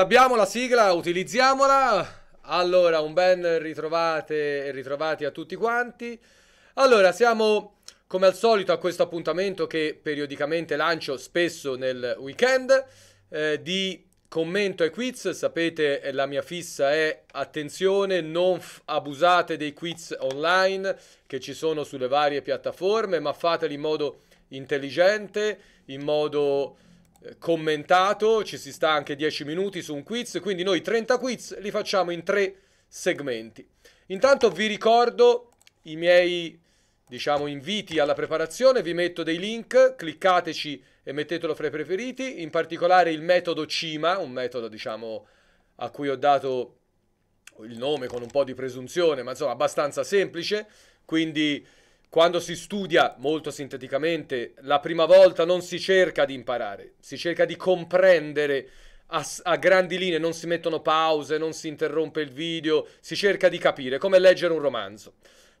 l'abbiamo la sigla, utilizziamola. Allora, un ben ritrovate e ritrovati a tutti quanti. Allora, siamo come al solito a questo appuntamento che periodicamente lancio spesso nel weekend eh, di commento e quiz. Sapete, eh, la mia fissa è attenzione, non abusate dei quiz online che ci sono sulle varie piattaforme, ma fateli in modo intelligente, in modo commentato, ci si sta anche 10 minuti su un quiz, quindi noi 30 quiz li facciamo in tre segmenti. Intanto vi ricordo i miei diciamo inviti alla preparazione, vi metto dei link, cliccateci e mettetelo fra i preferiti, in particolare il metodo CIMA, un metodo diciamo a cui ho dato il nome con un po' di presunzione, ma insomma abbastanza semplice, quindi quando si studia, molto sinteticamente, la prima volta non si cerca di imparare, si cerca di comprendere a, a, grandi linee, non si mettono pause, non si interrompe il video, si cerca di capire, come leggere un romanzo.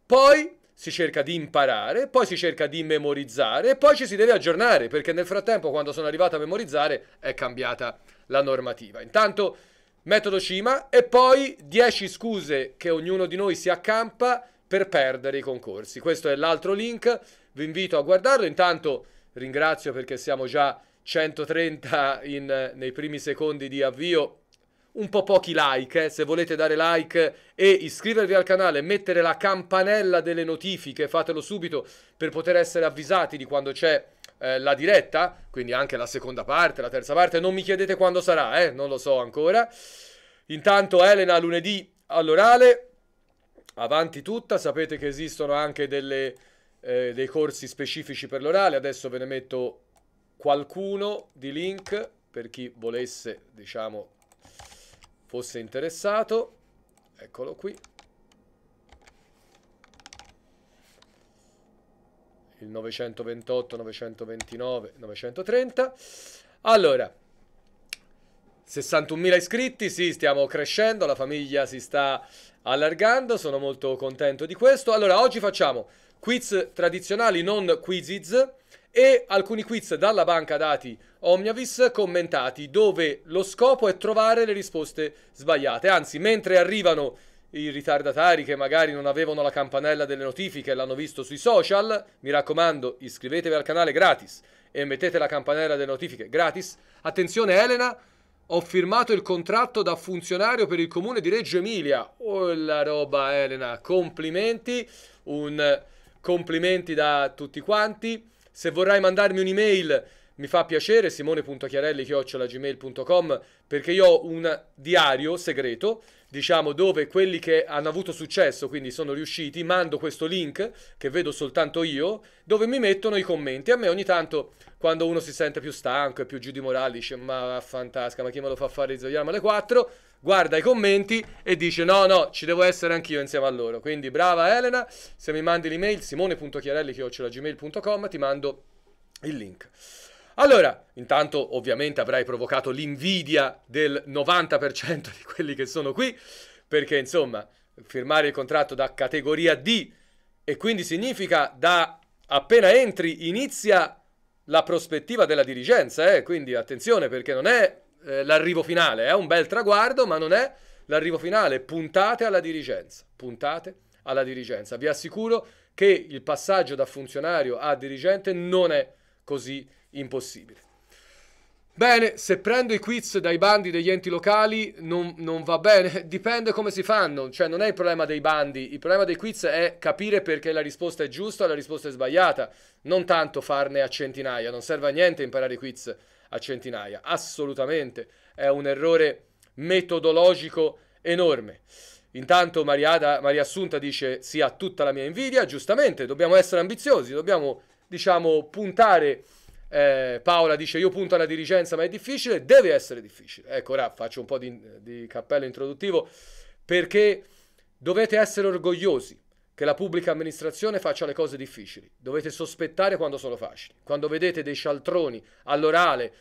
Poi si cerca di imparare, poi si cerca di memorizzare e poi ci si deve aggiornare, perché nel frattempo quando sono arrivato a memorizzare è cambiata la normativa. Intanto metodo CIMA e poi 10 scuse che ognuno di noi si accampa per perdere i concorsi. Questo è l'altro link, vi invito a guardarlo. Intanto ringrazio perché siamo già 130 in, nei primi secondi di avvio. Un po' pochi like, eh. se volete dare like e iscrivervi al canale, mettere la campanella delle notifiche, fatelo subito per poter essere avvisati di quando c'è eh, la diretta, quindi anche la seconda parte, la terza parte. Non mi chiedete quando sarà, eh? non lo so ancora. Intanto Elena lunedì all'orale, avanti tutta. Sapete che esistono anche delle, eh, dei corsi specifici per l'orale. Adesso ve ne metto qualcuno di link per chi volesse, diciamo, fosse interessato. Eccolo qui. Il 928, 929, 930. Allora, 61.000 iscritti, sì, stiamo crescendo, la famiglia si sta allargando, sono molto contento di questo. Allora, oggi facciamo quiz tradizionali, non quizzes, e alcuni quiz dalla banca dati Omniavis commentati, dove lo scopo è trovare le risposte sbagliate. Anzi, mentre arrivano i ritardatari che magari non avevano la campanella delle notifiche e l'hanno visto sui social, mi raccomando, iscrivetevi al canale gratis e mettete la campanella delle notifiche gratis. Attenzione Elena, ho firmato il contratto da funzionario per il comune di Reggio Emilia. Oh la roba Elena, complimenti, un complimenti da tutti quanti. Se vorrai mandarmi un'email mi fa piacere, simone.chiarelli.gmail.com perché io ho un diario segreto, diciamo, dove quelli che hanno avuto successo, quindi sono riusciti, mando questo link che vedo soltanto io, dove mi mettono i commenti. A me ogni tanto, quando uno si sente più stanco e più giù di morale, dice, ma fantastica, ma chi me lo fa fare Zoyama alle 4? guarda i commenti e dice no no ci devo essere anch'io insieme a loro quindi brava Elena se mi mandi l'email simone.chiarelli.gmail.com ti mando il link allora, intanto ovviamente avrai provocato l'invidia del 90% di quelli che sono qui, perché insomma, firmare il contratto da categoria D e quindi significa da appena entri inizia la prospettiva della dirigenza, eh? quindi attenzione perché non è eh, l'arrivo finale, è un bel traguardo, ma non è l'arrivo finale, puntate alla dirigenza, puntate alla dirigenza. Vi assicuro che il passaggio da funzionario a dirigente non è così impossibile. Bene, se prendo i quiz dai bandi degli enti locali non, non, va bene, dipende come si fanno, cioè non è il problema dei bandi, il problema dei quiz è capire perché la risposta è giusta o la risposta è sbagliata, non tanto farne a centinaia, non serve a niente imparare i quiz a centinaia, assolutamente, è un errore metodologico enorme. Intanto Maria, Maria Assunta dice sì a tutta la mia invidia, giustamente, dobbiamo essere ambiziosi, dobbiamo diciamo, puntare... Eh, Paola dice io punto alla dirigenza ma è difficile, deve essere difficile. Ecco, ora faccio un po' di, di cappello introduttivo perché dovete essere orgogliosi che la pubblica amministrazione faccia le cose difficili, dovete sospettare quando sono facili. Quando vedete dei cialtroni all'orale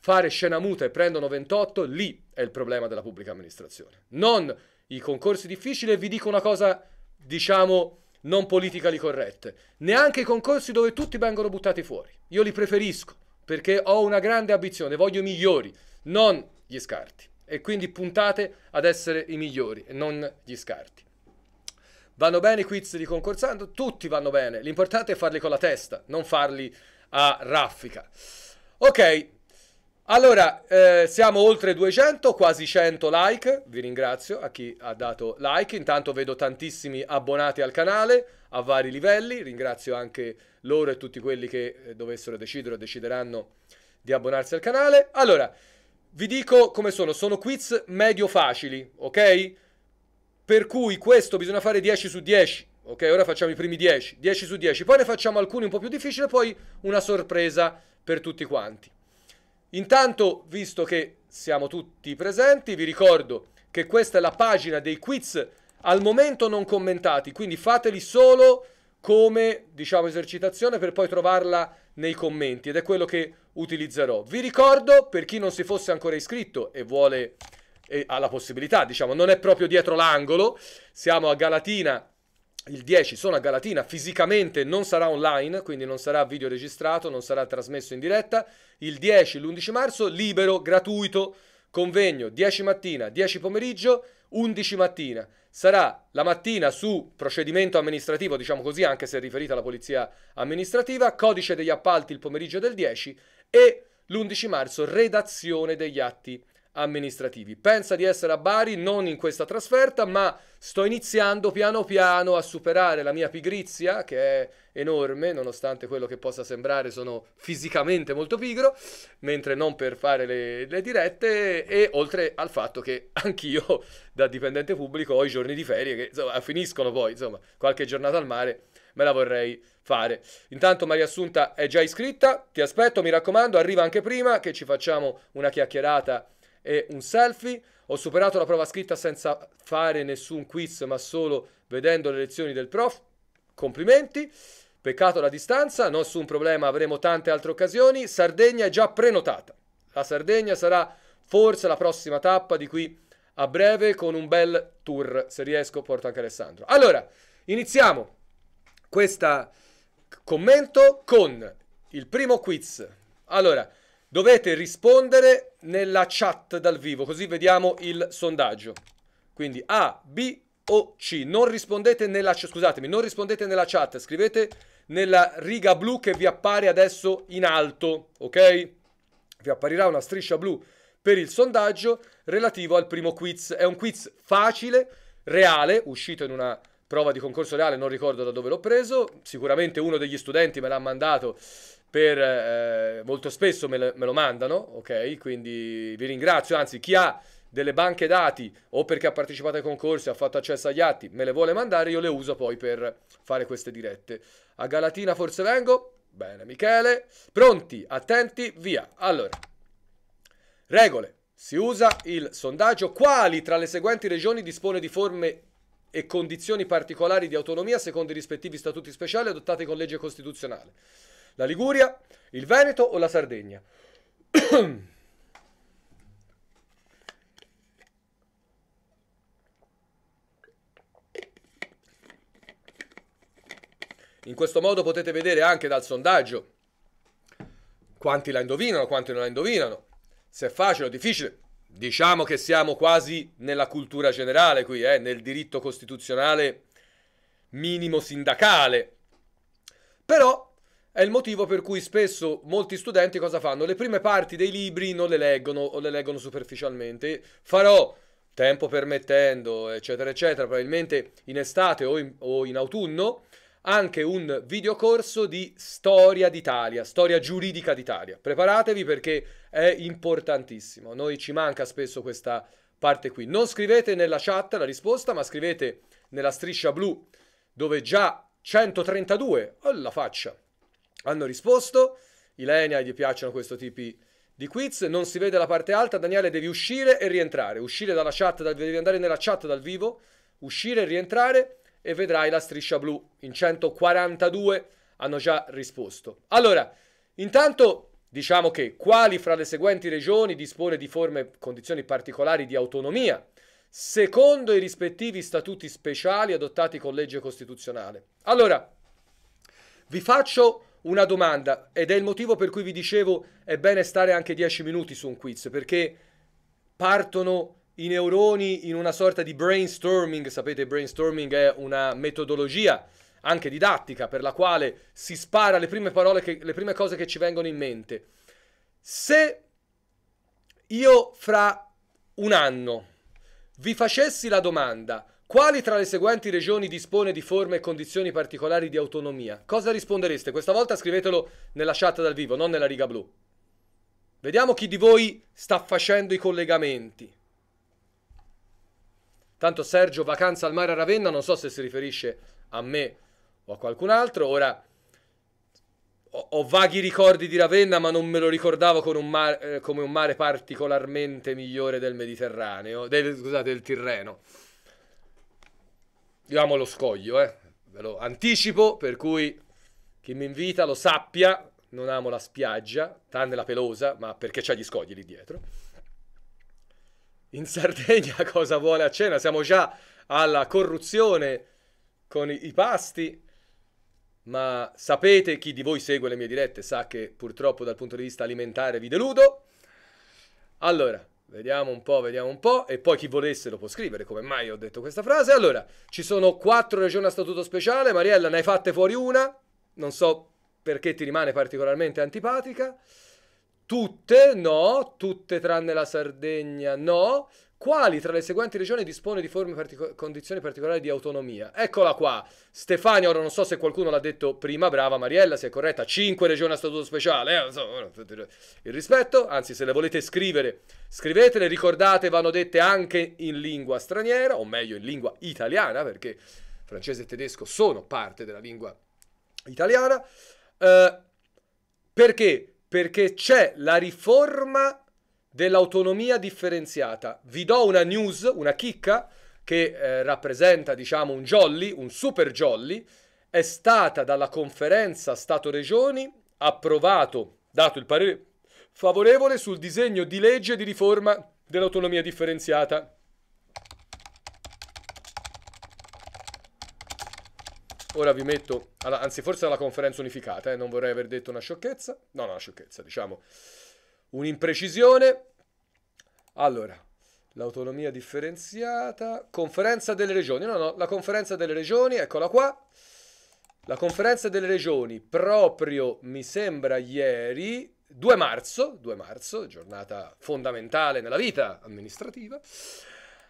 fare scena muta e prendono 28, lì è il problema della pubblica amministrazione. Non i concorsi difficili e vi dico una cosa, diciamo, non politically corrette, neanche i concorsi dove tutti vengono buttati fuori. Io li preferisco perché ho una grande ambizione, voglio i migliori, non gli scarti. E quindi puntate ad essere i migliori e non gli scarti. Vanno bene i quiz di concorsando? Tutti vanno bene, l'importante è farli con la testa, non farli a raffica. Ok, allora, eh, siamo oltre 200, quasi 100 like, vi ringrazio a chi ha dato like, intanto vedo tantissimi abbonati al canale a vari livelli, ringrazio anche loro e tutti quelli che eh, dovessero decidere o decideranno di abbonarsi al canale. Allora, vi dico come sono, sono quiz medio facili, ok? Per cui questo bisogna fare 10 su 10, ok? Ora facciamo i primi 10, 10 su 10, poi ne facciamo alcuni un po' più difficili e poi una sorpresa per tutti quanti. Intanto, visto che siamo tutti presenti, vi ricordo che questa è la pagina dei quiz al momento non commentati, quindi fateli solo come diciamo esercitazione per poi trovarla nei commenti ed è quello che utilizzerò. Vi ricordo per chi non si fosse ancora iscritto e vuole e ha la possibilità, diciamo, non è proprio dietro l'angolo, siamo a Galatina il 10 sono a Galatina, fisicamente non sarà online, quindi non sarà video registrato, non sarà trasmesso in diretta. Il 10, l'11 marzo, libero, gratuito, convegno 10 mattina, 10 pomeriggio, 11 mattina. Sarà la mattina su procedimento amministrativo, diciamo così, anche se riferita alla polizia amministrativa, codice degli appalti il pomeriggio del 10 e l'11 marzo redazione degli atti amministrativi. Pensa di essere a Bari, non in questa trasferta, ma sto iniziando piano piano a superare la mia pigrizia, che è enorme, nonostante quello che possa sembrare, sono fisicamente molto pigro, mentre non per fare le, le dirette, e oltre al fatto che anch'io da dipendente pubblico ho i giorni di ferie che insomma, finiscono poi, insomma, qualche giornata al mare me la vorrei fare. Intanto Maria Assunta è già iscritta, ti aspetto, mi raccomando, arriva anche prima che ci facciamo una chiacchierata e un selfie. Ho superato la prova scritta senza fare nessun quiz, ma solo vedendo le lezioni del prof. Complimenti. Peccato la distanza, nessun problema, avremo tante altre occasioni. Sardegna è già prenotata. La Sardegna sarà forse la prossima tappa di qui a breve con un bel tour. Se riesco, porto anche Alessandro. Allora, iniziamo questo commento con il primo quiz. Allora, Dovete rispondere nella chat dal vivo, così vediamo il sondaggio. Quindi A, B o C. Non rispondete nella chat, scusatemi, non rispondete nella chat, scrivete nella riga blu che vi appare adesso in alto, ok? Vi apparirà una striscia blu per il sondaggio relativo al primo quiz. È un quiz facile, reale, uscito in una prova di concorso reale, non ricordo da dove l'ho preso, sicuramente uno degli studenti me l'ha mandato per, eh, molto spesso me, le, me lo mandano, ok? Quindi vi ringrazio, anzi chi ha delle banche dati o perché ha partecipato ai concorsi, ha fatto accesso agli atti, me le vuole mandare, io le uso poi per fare queste dirette. A Galatina forse vengo? Bene, Michele. Pronti, attenti, via. Allora, regole. Si usa il sondaggio. Quali tra le seguenti regioni dispone di forme e condizioni particolari di autonomia secondo i rispettivi statuti speciali adottati con legge costituzionale? La Liguria, il Veneto o la Sardegna? In questo modo potete vedere anche dal sondaggio quanti la indovinano, quanti non la indovinano, se è facile o difficile. Diciamo che siamo quasi nella cultura generale qui, eh? nel diritto costituzionale minimo sindacale. Però è il motivo per cui spesso molti studenti cosa fanno? Le prime parti dei libri non le leggono o le leggono superficialmente. Farò tempo permettendo, eccetera, eccetera, probabilmente in estate o in, o in autunno, anche un videocorso di storia d'Italia, storia giuridica d'Italia. Preparatevi perché è importantissimo. Noi ci manca spesso questa parte qui. Non scrivete nella chat la risposta, ma scrivete nella striscia blu dove già 132, la faccia, hanno risposto, Ilenia gli piacciono questo tipo di quiz, non si vede la parte alta, Daniele devi uscire e rientrare, uscire dalla chat, dal, devi andare nella chat dal vivo, uscire e rientrare e vedrai la striscia blu, in 142 hanno già risposto. Allora, intanto diciamo che quali fra le seguenti regioni dispone di forme e condizioni particolari di autonomia, secondo i rispettivi statuti speciali adottati con legge costituzionale. Allora, vi faccio una domanda, ed è il motivo per cui vi dicevo è bene stare anche 10 minuti su un quiz, perché partono i neuroni in una sorta di brainstorming, sapete brainstorming è una metodologia anche didattica per la quale si spara le prime parole, che, le prime cose che ci vengono in mente. Se io fra un anno vi facessi la domanda quali tra le seguenti regioni dispone di forme e condizioni particolari di autonomia? Cosa rispondereste? Questa volta scrivetelo nella chat dal vivo, non nella riga blu. Vediamo chi di voi sta facendo i collegamenti. Tanto Sergio vacanza al mare a Ravenna, non so se si riferisce a me o a qualcun altro. Ora ho, ho vaghi ricordi di Ravenna, ma non me lo ricordavo un mare, eh, come un mare particolarmente migliore del Mediterraneo, del, scusate, del Tirreno. Io amo lo scoglio, eh. Ve lo anticipo, per cui chi mi invita lo sappia, non amo la spiaggia, tranne la pelosa, ma perché c'è gli scogli lì dietro. In Sardegna cosa vuole a cena? Siamo già alla corruzione con i pasti, ma sapete, chi di voi segue le mie dirette sa che purtroppo dal punto di vista alimentare vi deludo. Allora, Vediamo un po', vediamo un po', e poi chi volesse lo può scrivere, come mai ho detto questa frase. Allora, ci sono quattro regioni a statuto speciale, Mariella ne hai fatte fuori una, non so perché ti rimane particolarmente antipatica. Tutte no, tutte tranne la Sardegna no, quali tra le seguenti regioni dispone di forme partico- condizioni particolari di autonomia? Eccola qua. Stefania, ora non so se qualcuno l'ha detto prima, brava Mariella, se è corretta, cinque regioni a statuto speciale. Eh, il rispetto, anzi se le volete scrivere, scrivetele, ricordate, vanno dette anche in lingua straniera, o meglio in lingua italiana, perché francese e tedesco sono parte della lingua italiana. Eh, perché? Perché c'è la riforma dell'autonomia differenziata. Vi do una news, una chicca, che eh, rappresenta diciamo un jolly, un super jolly, è stata dalla conferenza Stato-Regioni approvato, dato il parere favorevole sul disegno di legge di riforma dell'autonomia differenziata. Ora vi metto, alla, anzi forse alla conferenza unificata, eh, non vorrei aver detto una sciocchezza, no, no, una sciocchezza, diciamo, un'imprecisione. Allora, l'autonomia differenziata, conferenza delle regioni, no no, la conferenza delle regioni, eccola qua. La conferenza delle regioni proprio mi sembra ieri 2 marzo, 2 marzo, giornata fondamentale nella vita amministrativa.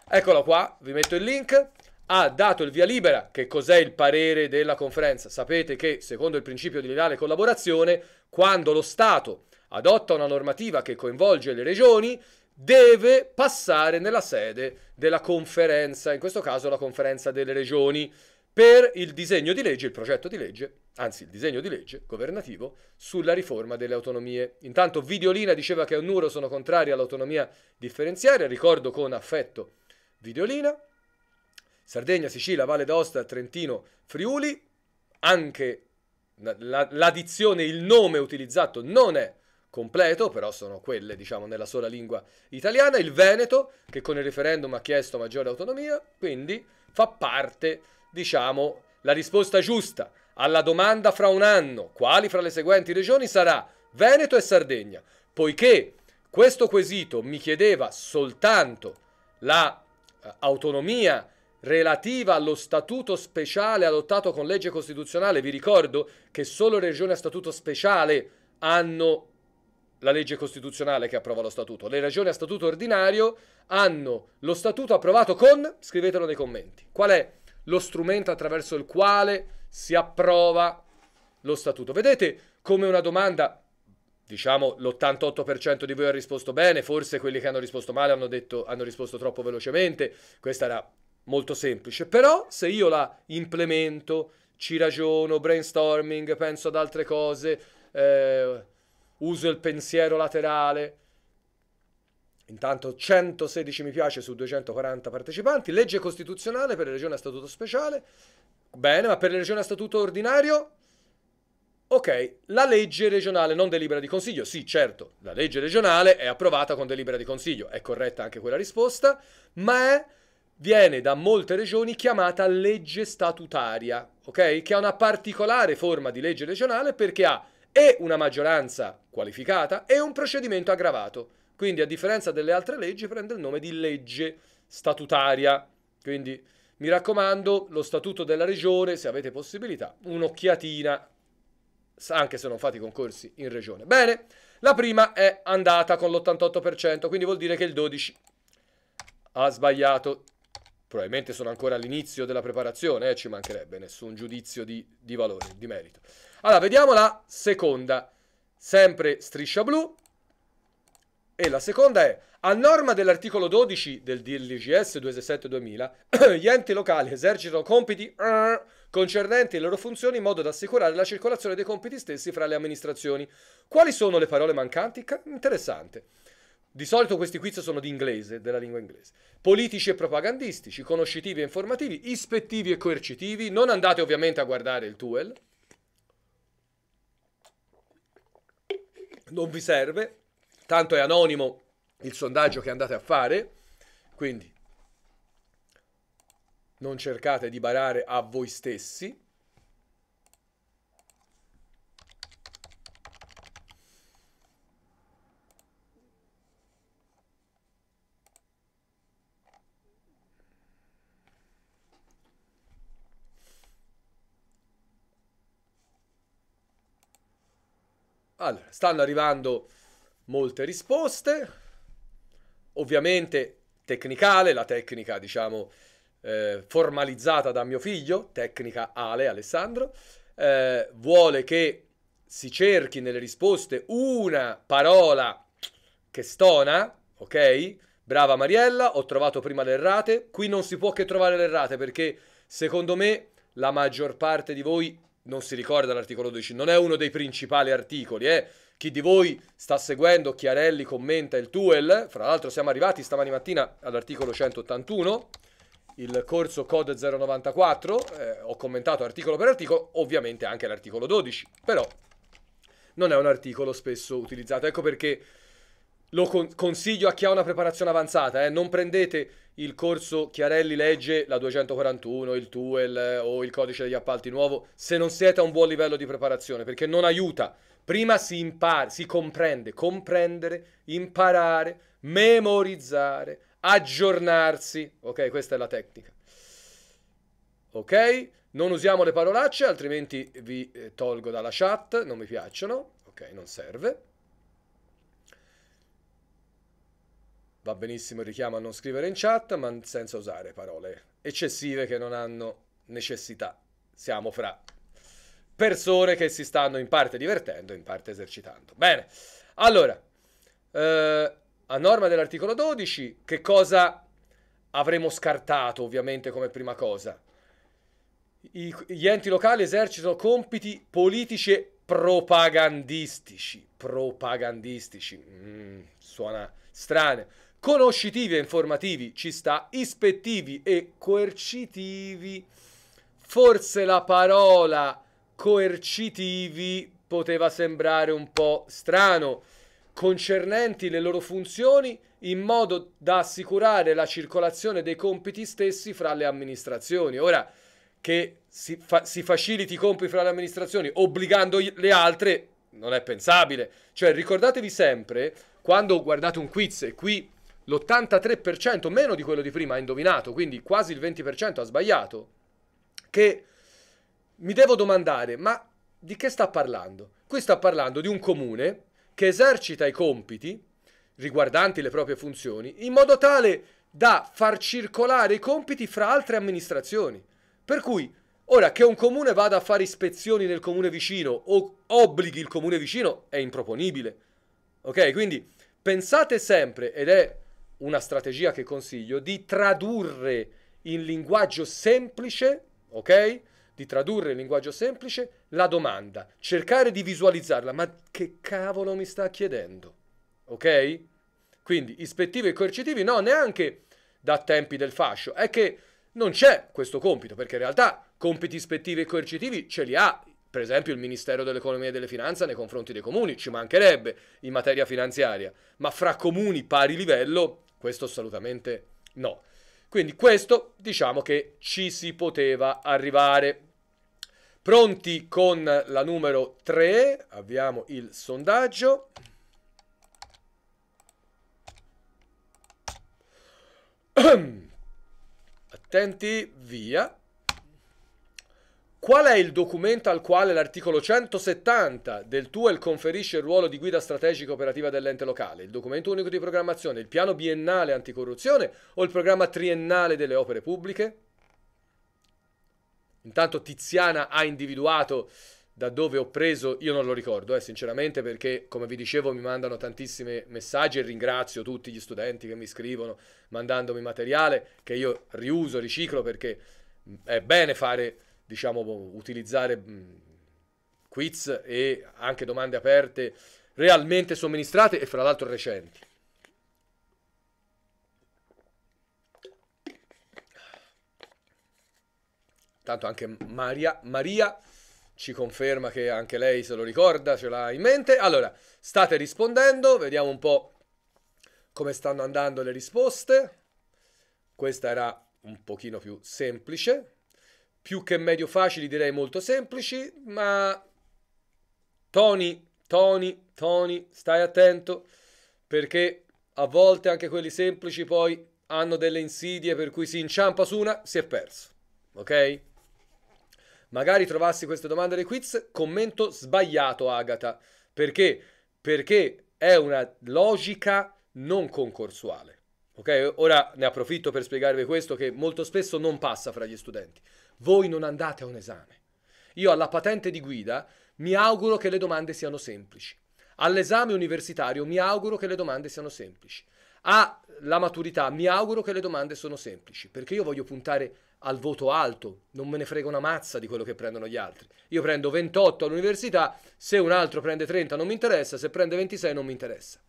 eccola qua, vi metto il link. Ha dato il via libera, che cos'è il parere della conferenza? Sapete che secondo il principio di leale collaborazione, quando lo Stato adotta una normativa che coinvolge le regioni, deve passare nella sede della conferenza, in questo caso la conferenza delle regioni, per il disegno di legge, il progetto di legge, anzi il disegno di legge governativo sulla riforma delle autonomie. Intanto Videolina diceva che a Nuro sono contrari all'autonomia differenziaria, ricordo con affetto Videolina. Sardegna, Sicilia, Valle d'Aosta, Trentino, Friuli, anche l'addizione, il nome utilizzato non è completo, però sono quelle, diciamo, nella sola lingua italiana, il Veneto, che con il referendum ha chiesto maggiore autonomia, quindi fa parte, diciamo, la risposta giusta alla domanda fra un anno, quali fra le seguenti regioni sarà Veneto e Sardegna, poiché questo quesito mi chiedeva soltanto l'autonomia la, eh, relativa allo statuto speciale adottato con legge costituzionale, vi ricordo che solo regioni a statuto speciale hanno la legge costituzionale che approva lo statuto. Le ragioni a statuto ordinario hanno lo statuto approvato con, scrivetelo nei commenti, qual è lo strumento attraverso il quale si approva lo statuto. Vedete come una domanda, diciamo l'88% di voi ha risposto bene, forse quelli che hanno risposto male hanno, detto, hanno risposto troppo velocemente, questa era molto semplice, però se io la implemento, ci ragiono, brainstorming, penso ad altre cose, eh, uso il pensiero laterale. Intanto 116 mi piace su 240 partecipanti. Legge costituzionale per le regioni a statuto speciale. Bene, ma per le regioni a statuto ordinario? Ok, la legge regionale non delibera di consiglio. Sì, certo, la legge regionale è approvata con delibera di consiglio. È corretta anche quella risposta, ma è, viene da molte regioni chiamata legge statutaria, ok? Che è una particolare forma di legge regionale perché ha e una maggioranza qualificata e un procedimento aggravato. Quindi a differenza delle altre leggi prende il nome di legge statutaria. Quindi mi raccomando, lo statuto della regione, se avete possibilità, un'occhiatina, anche se non fate i concorsi in regione. Bene, la prima è andata con l'88%, quindi vuol dire che il 12% ha sbagliato. Probabilmente sono ancora all'inizio della preparazione, eh, ci mancherebbe nessun giudizio di, di valore, di merito. Allora, vediamo la seconda. Sempre striscia blu. E la seconda è, a norma dell'articolo 12 del DLGS 267-2000, gli enti locali esercitano compiti uh, concernenti le loro funzioni in modo da assicurare la circolazione dei compiti stessi fra le amministrazioni. Quali sono le parole mancanti? Interessante. Di solito questi quiz sono di inglese, della lingua inglese. Politici e propagandistici, conoscitivi e informativi, ispettivi e coercitivi. Non andate ovviamente a guardare il TUEL, non vi serve, tanto è anonimo il sondaggio che andate a fare, quindi non cercate di barare a voi stessi. Allora, stanno arrivando molte risposte. Ovviamente tecnicale, la tecnica, diciamo, eh, formalizzata da mio figlio, tecnica Ale Alessandro, eh, vuole che si cerchi nelle risposte una parola che stona, ok? Brava Mariella, ho trovato prima le errate. Qui non si può che trovare le errate perché secondo me la maggior parte di voi non si ricorda l'articolo 12, non è uno dei principali articoli, eh. Chi di voi sta seguendo Chiarelli commenta il Tuel, fra l'altro siamo arrivati stamani mattina all'articolo 181, il corso Code 094, eh, ho commentato articolo per articolo, ovviamente anche l'articolo 12, però non è un articolo spesso utilizzato, ecco perché lo con- consiglio a chi ha una preparazione avanzata, eh? non prendete il corso Chiarelli legge la 241, il TUEL eh, o il codice degli appalti nuovo se non siete a un buon livello di preparazione perché non aiuta. Prima si impara, si comprende, comprendere, imparare, memorizzare, aggiornarsi. Ok, questa è la tecnica. Ok? Non usiamo le parolacce, altrimenti vi eh, tolgo dalla chat, non mi piacciono. Ok, non serve. Va benissimo il richiamo a non scrivere in chat, ma senza usare parole eccessive che non hanno necessità. Siamo fra persone che si stanno in parte divertendo, in parte esercitando. Bene, allora, eh, a norma dell'articolo 12, che cosa avremo scartato ovviamente come prima cosa? I, gli enti locali esercitano compiti politici e propagandistici. Propagandistici, mm, suona strano conoscitivi e informativi ci sta, ispettivi e coercitivi. Forse la parola coercitivi poteva sembrare un po' strano, concernenti le loro funzioni in modo da assicurare la circolazione dei compiti stessi fra le amministrazioni. Ora, che si, fa- si faciliti i compiti fra le amministrazioni obbligando le altre non è pensabile. Cioè, ricordatevi sempre, quando guardate un quiz, e qui l'83% meno di quello di prima ha indovinato, quindi quasi il 20% ha sbagliato, che mi devo domandare, ma di che sta parlando? Qui sta parlando di un comune che esercita i compiti riguardanti le proprie funzioni in modo tale da far circolare i compiti fra altre amministrazioni. Per cui, ora che un comune vada a fare ispezioni nel comune vicino o obblighi il comune vicino è improponibile. Ok? Quindi pensate sempre, ed è una strategia che consiglio di tradurre in linguaggio semplice, ok? Di tradurre in linguaggio semplice la domanda, cercare di visualizzarla, ma che cavolo mi sta chiedendo? Ok? Quindi ispettivi e coercitivi no, neanche da tempi del fascio, è che non c'è questo compito, perché in realtà compiti ispettivi e coercitivi ce li ha per esempio il Ministero dell'Economia e delle Finanze nei confronti dei comuni, ci mancherebbe in materia finanziaria, ma fra comuni pari livello questo assolutamente no. Quindi questo diciamo che ci si poteva arrivare. Pronti con la numero 3, abbiamo il sondaggio. Attenti, via. Qual è il documento al quale l'articolo 170 del TUEL conferisce il ruolo di guida strategica operativa dell'ente locale? Il documento unico di programmazione, il piano biennale anticorruzione o il programma triennale delle opere pubbliche? Intanto Tiziana ha individuato da dove ho preso, io non lo ricordo, eh, sinceramente, perché come vi dicevo mi mandano tantissimi messaggi e ringrazio tutti gli studenti che mi scrivono mandandomi materiale che io riuso, riciclo perché è bene fare diciamo, utilizzare mm, quiz e anche domande aperte realmente somministrate e fra l'altro recenti. Tanto anche Maria, Maria ci conferma che anche lei se lo ricorda, ce l'ha in mente. Allora, state rispondendo, vediamo un po' come stanno andando le risposte. Questa era un pochino più semplice più che medio facili, direi molto semplici, ma Tony, Tony, Tony, stai attento perché a volte anche quelli semplici poi hanno delle insidie per cui si inciampa su una, si è perso. Ok? Magari trovassi queste domande dei quiz, commento sbagliato Agata, perché? Perché è una logica non concorsuale. Ok? Ora ne approfitto per spiegarvi questo che molto spesso non passa fra gli studenti voi non andate a un esame. Io alla patente di guida mi auguro che le domande siano semplici. All'esame universitario mi auguro che le domande siano semplici. Alla maturità mi auguro che le domande sono semplici, perché io voglio puntare al voto alto, non me ne frega una mazza di quello che prendono gli altri. Io prendo 28 all'università, se un altro prende 30 non mi interessa, se prende 26 non mi interessa.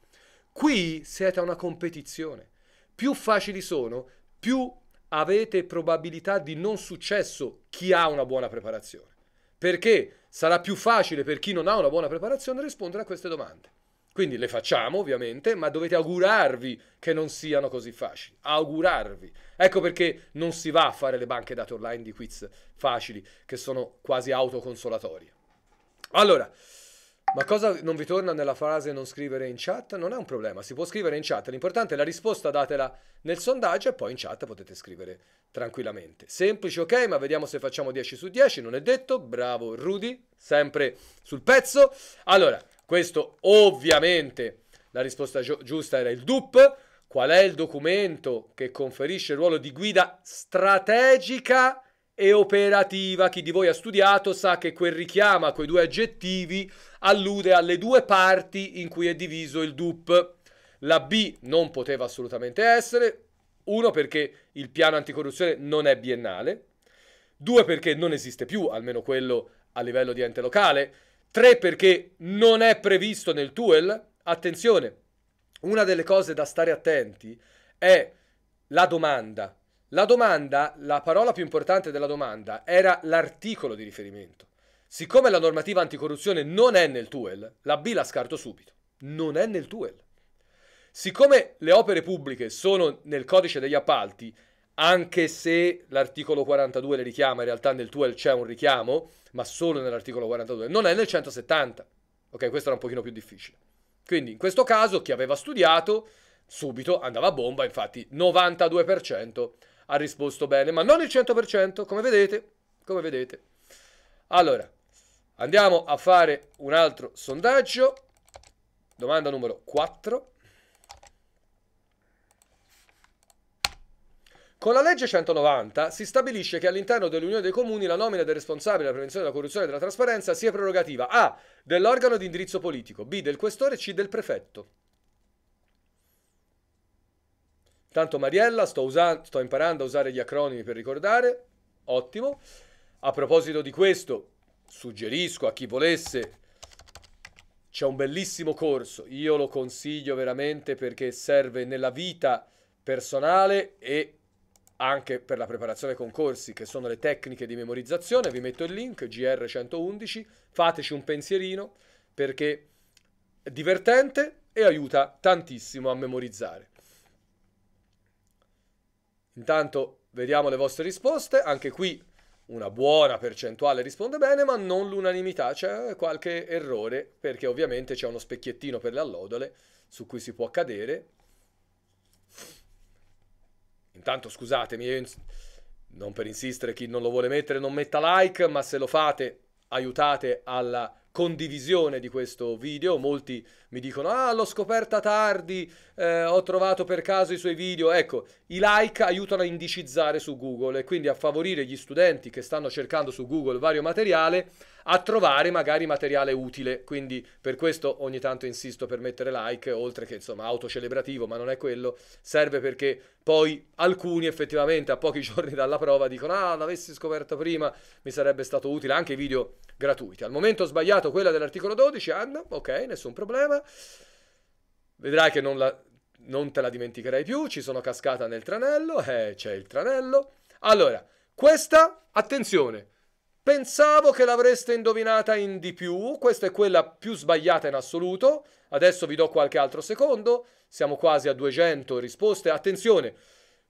Qui siete a una competizione. Più facili sono, più avete probabilità di non successo chi ha una buona preparazione. Perché sarà più facile per chi non ha una buona preparazione rispondere a queste domande. Quindi le facciamo ovviamente, ma dovete augurarvi che non siano così facili. Augurarvi. Ecco perché non si va a fare le banche dati online di quiz facili, che sono quasi autoconsolatorie. Allora, ma cosa non vi torna nella frase non scrivere in chat? Non è un problema, si può scrivere in chat, l'importante è la risposta datela nel sondaggio e poi in chat potete scrivere tranquillamente. Semplice, ok, ma vediamo se facciamo 10 su 10, non è detto, bravo Rudy, sempre sul pezzo. Allora, questo ovviamente la risposta gi giusta era il DUP, qual è il documento che conferisce il ruolo di guida strategica e operativa. Chi di voi ha studiato sa che quel richiamo a quei due aggettivi allude alle due parti in cui è diviso il DUP. La B non poteva assolutamente essere, uno perché il piano anticorruzione non è biennale, due perché non esiste più, almeno quello a livello di ente locale, tre perché non è previsto nel TUEL. Attenzione, una delle cose da stare attenti è la domanda la domanda, la parola più importante della domanda, era l'articolo di riferimento. Siccome la normativa anticorruzione non è nel TUEL, la B la scarto subito. Non è nel TUEL. Siccome le opere pubbliche sono nel codice degli appalti, anche se l'articolo 42 le richiama, in realtà nel TUEL c'è un richiamo, ma solo nell'articolo 42, non è nel 170. Ok, questo era un pochino più difficile. Quindi in questo caso chi aveva studiato subito andava a bomba, infatti 92% ha risposto bene, ma non il 100%, come vedete, come vedete. Allora, andiamo a fare un altro sondaggio. Domanda numero 4. Con la legge 190 si stabilisce che all'interno dell'Unione dei Comuni la nomina del responsabile della prevenzione della corruzione e della trasparenza sia prerogativa A. dell'organo di indirizzo politico, B. del questore, C. del prefetto. Tanto Mariella, sto, usa- sto imparando a usare gli acronimi per ricordare, ottimo. A proposito di questo, suggerisco a chi volesse, c'è un bellissimo corso, io lo consiglio veramente perché serve nella vita personale e anche per la preparazione ai concorsi, che sono le tecniche di memorizzazione, vi metto il link GR111, fateci un pensierino perché è divertente e aiuta tantissimo a memorizzare. Intanto vediamo le vostre risposte, anche qui una buona percentuale risponde bene, ma non l'unanimità, c'è qualche errore, perché ovviamente c'è uno specchiettino per le allodole su cui si può cadere. Intanto scusatemi, non per insistere chi non lo vuole mettere non metta like, ma se lo fate aiutate alla condivisione di questo video, molti mi dicono ah l'ho scoperta tardi, eh, ho trovato per caso i suoi video, ecco i like aiutano a indicizzare su Google e quindi a favorire gli studenti che stanno cercando su Google vario materiale a trovare magari materiale utile. Quindi per questo ogni tanto insisto per mettere like, oltre che insomma autocelebrativo, ma non è quello, serve perché poi alcuni effettivamente a pochi giorni dalla prova dicono ah l'avessi scoperto prima mi sarebbe stato utile anche i video gratuiti. Al momento ho sbagliato quella dell'articolo 12, Anna, ok, nessun problema. Vedrai che non, la, non te la dimenticherai più, ci sono cascata nel tranello, eh, c'è il tranello. Allora, questa, attenzione, Pensavo che l'avreste indovinata in di più, questa è quella più sbagliata in assoluto, adesso vi do qualche altro secondo, siamo quasi a 200 risposte, attenzione,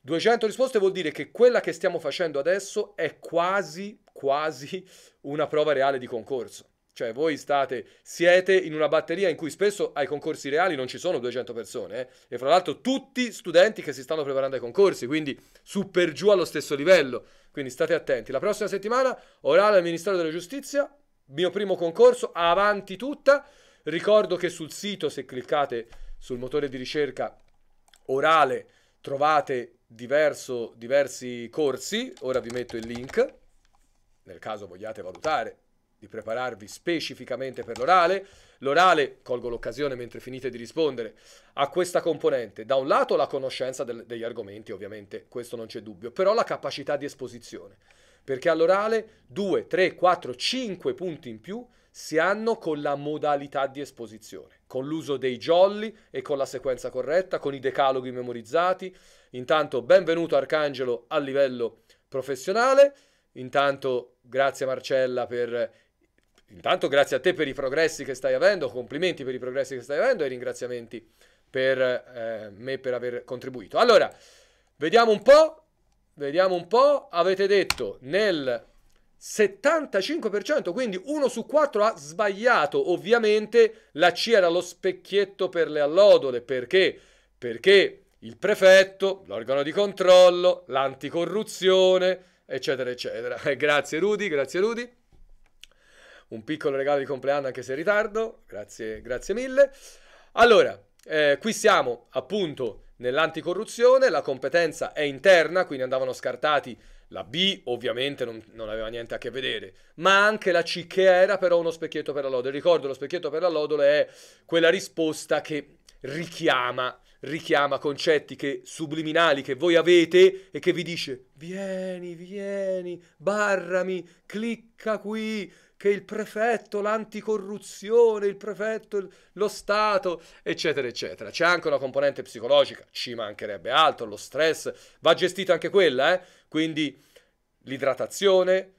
200 risposte vuol dire che quella che stiamo facendo adesso è quasi, quasi una prova reale di concorso. Cioè, voi state, siete in una batteria in cui spesso ai concorsi reali non ci sono 200 persone, eh? e fra l'altro tutti studenti che si stanno preparando ai concorsi, quindi su per giù allo stesso livello. Quindi state attenti. La prossima settimana, orale al Ministero della Giustizia, mio primo concorso, avanti tutta. Ricordo che sul sito, se cliccate sul motore di ricerca orale, trovate diverso, diversi corsi. Ora vi metto il link, nel caso vogliate valutare di prepararvi specificamente per l'orale. L'orale, colgo l'occasione mentre finite di rispondere, ha questa componente. Da un lato la conoscenza del, degli argomenti, ovviamente, questo non c'è dubbio, però la capacità di esposizione. Perché all'orale 2, 3, 4, 5 punti in più si hanno con la modalità di esposizione, con l'uso dei jolly e con la sequenza corretta, con i decaloghi memorizzati. Intanto benvenuto Arcangelo a livello professionale. Intanto grazie Marcella per intanto grazie a te per i progressi che stai avendo, complimenti per i progressi che stai avendo e ringraziamenti per eh, me per aver contribuito. Allora, vediamo un po', vediamo un po', avete detto nel 75%, quindi uno su quattro ha sbagliato, ovviamente la C era lo specchietto per le allodole, perché? Perché il prefetto, l'organo di controllo, l'anticorruzione, eccetera, eccetera. Grazie Rudy, grazie Rudy un piccolo regalo di compleanno anche se in ritardo, grazie, grazie mille. Allora, eh, qui siamo appunto nell'anticorruzione, la competenza è interna, quindi andavano scartati la B, ovviamente non, non, aveva niente a che vedere, ma anche la C che era però uno specchietto per la lodole. Ricordo, lo specchietto per la lodole è quella risposta che richiama, richiama concetti che, subliminali che voi avete e che vi dice vieni, vieni, barrami, clicca qui, che il prefetto, l'anticorruzione, il prefetto, lo Stato, eccetera, eccetera. C'è anche una componente psicologica, ci mancherebbe altro, lo stress, va gestita anche quella, eh? quindi l'idratazione,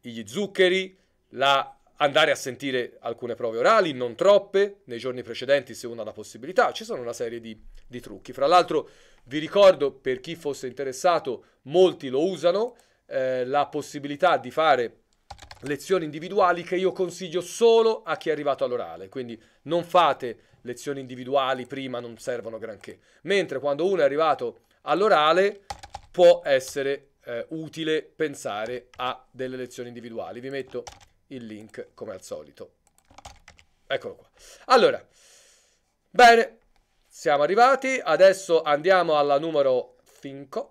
gli zuccheri, la andare a sentire alcune prove orali, non troppe, nei giorni precedenti se uno ha la possibilità, ci sono una serie di, di trucchi. Fra l'altro vi ricordo, per chi fosse interessato, molti lo usano, eh, la possibilità di fare lezioni individuali che io consiglio solo a chi è arrivato all'orale, quindi non fate lezioni individuali prima, non servono granché. Mentre quando uno è arrivato all'orale può essere eh, utile pensare a delle lezioni individuali. Vi metto il link come al solito. Eccolo qua. Allora, bene, siamo arrivati, adesso andiamo alla numero 5.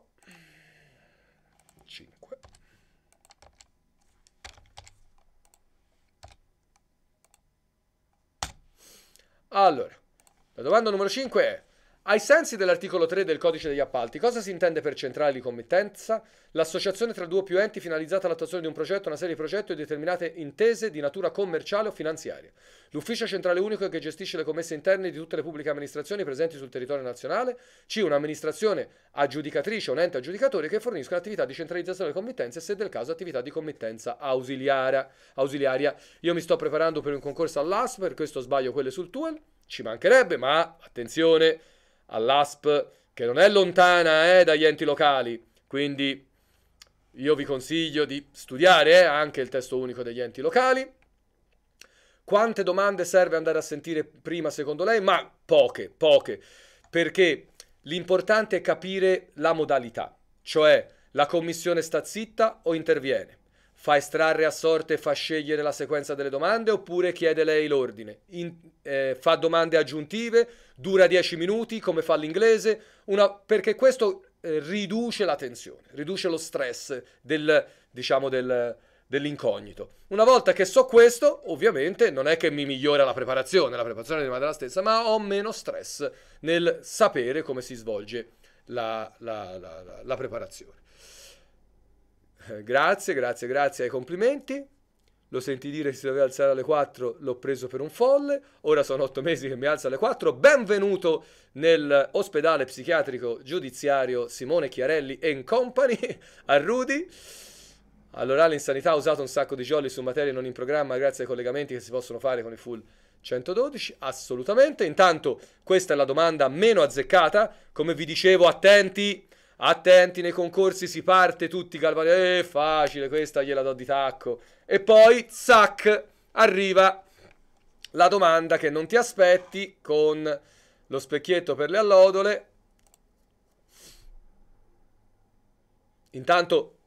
Allora, la domanda numero 5 è ai sensi dell'articolo 3 del codice degli appalti, cosa si intende per centrale di committenza? L'associazione tra due o più enti finalizzata all'attuazione di un progetto, una serie di progetti o determinate intese di natura commerciale o finanziaria. L'ufficio centrale unico che gestisce le commesse interne di tutte le pubbliche amministrazioni presenti sul territorio nazionale. C. Un'amministrazione aggiudicatrice o un ente aggiudicatore che forniscono attività di centralizzazione delle committenze e, se del caso, attività di committenza ausiliaria. Io mi sto preparando per un concorso all'AS, per questo sbaglio quelle sul TUEL. Ci mancherebbe, ma attenzione! all'ASP che non è lontana eh, dagli enti locali, quindi io vi consiglio di studiare eh, anche il testo unico degli enti locali. Quante domande serve andare a sentire prima secondo lei? Ma poche, poche, perché l'importante è capire la modalità, cioè la commissione sta zitta o interviene fa estrarre a sorte e fa scegliere la sequenza delle domande oppure chiede lei l'ordine, In, eh, fa domande aggiuntive, dura 10 minuti come fa l'inglese, una, perché questo eh, riduce la tensione, riduce lo stress del, diciamo, del, dell'incognito. Una volta che so questo, ovviamente non è che mi migliora la preparazione, la preparazione rimane la stessa, ma ho meno stress nel sapere come si svolge la, la, la, la preparazione. Eh, grazie, grazie, grazie ai complimenti. Lo senti dire che si doveva alzare alle 4, l'ho preso per un folle. Ora sono 8 mesi che mi alza alle 4. Benvenuto nell'ospedale psichiatrico giudiziario Simone Chiarelli and Company a Rudi. Allora l'insanità ha usato un sacco di jolly su materie non in programma grazie ai collegamenti che si possono fare con i full 112, assolutamente. Intanto questa è la domanda meno azzeccata, come vi dicevo, attenti attenti nei concorsi si parte tutti calmati, eh facile questa gliela do di tacco e poi zac arriva la domanda che non ti aspetti con lo specchietto per le allodole intanto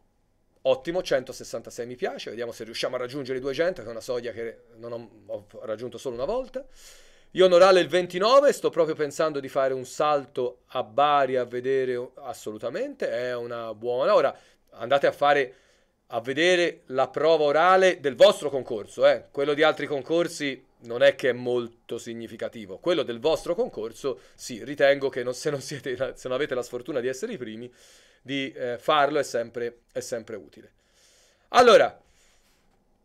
ottimo 166 mi piace vediamo se riusciamo a raggiungere i 200 che è una soglia che non ho, ho raggiunto solo una volta io Norale il 29, sto proprio pensando di fare un salto a Bari a vedere assolutamente, è una buona. Ora andate a fare a vedere la prova orale del vostro concorso, eh. quello di altri concorsi non è che è molto significativo, quello del vostro concorso sì, ritengo che non, se, non siete, se, non avete la sfortuna di essere i primi, di eh, farlo è sempre, è sempre utile. Allora,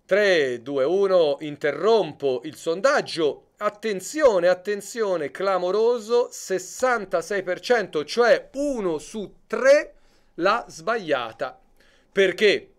3, 2, 1, interrompo il sondaggio attenzione, attenzione, clamoroso, 66%, cioè uno su tre l'ha sbagliata. Perché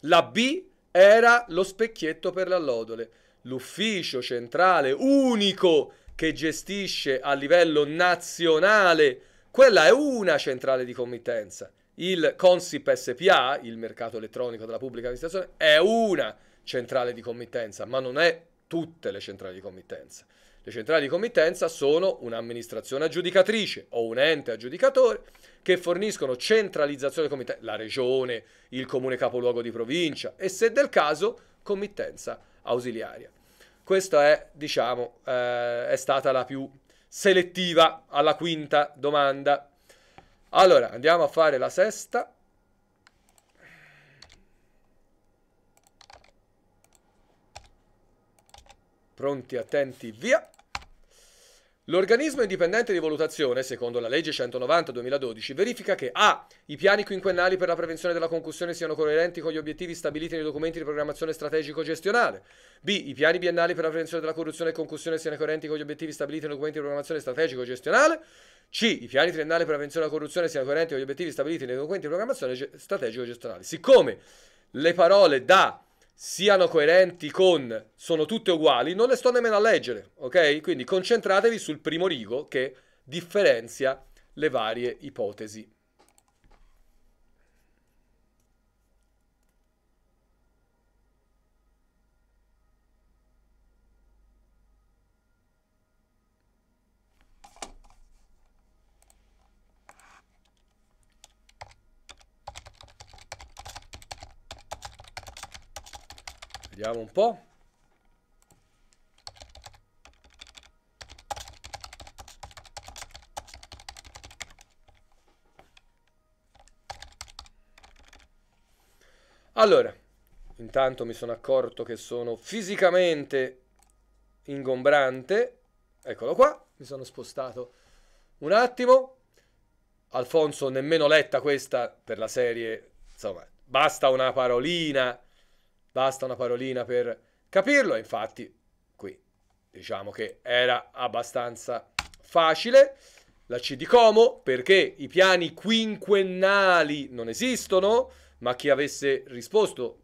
la B era lo specchietto per l'allodole. L'ufficio centrale unico che gestisce a livello nazionale, quella è una centrale di committenza. Il Consip SPA, il mercato elettronico della pubblica amministrazione, è una centrale di committenza, ma non è tutte le centrali di committenza. Le centrali di committenza sono un'amministrazione aggiudicatrice o un ente aggiudicatore che forniscono centralizzazione di committenza, la regione, il comune capoluogo di provincia e se del caso committenza ausiliaria. Questa è, diciamo, eh, è stata la più selettiva alla quinta domanda. Allora, andiamo a fare la sesta. Pronti, attenti, via! L'organismo indipendente di valutazione, secondo la legge 190-2012, verifica che a. i piani quinquennali per la prevenzione della concussione siano coerenti con gli obiettivi stabiliti nei documenti di programmazione strategico-gestionale, b. i piani biennali per la prevenzione della corruzione e concussione siano coerenti con gli obiettivi stabiliti nei documenti di programmazione strategico-gestionale, c. i piani triennali per la prevenzione della corruzione siano coerenti con gli obiettivi stabiliti nei documenti di programmazione strategico-gestionale. Siccome le parole da siano coerenti con sono tutte uguali, non le sto nemmeno a leggere, ok? Quindi concentratevi sul primo rigo che differenzia le varie ipotesi. Vediamo un po'. Allora, intanto mi sono accorto che sono fisicamente ingombrante. Eccolo qua, mi sono spostato un attimo. Alfonso nemmeno letta questa per la serie, insomma, basta una parolina Basta una parolina per capirlo, infatti qui diciamo che era abbastanza facile. La C di Como perché i piani quinquennali non esistono, ma chi avesse risposto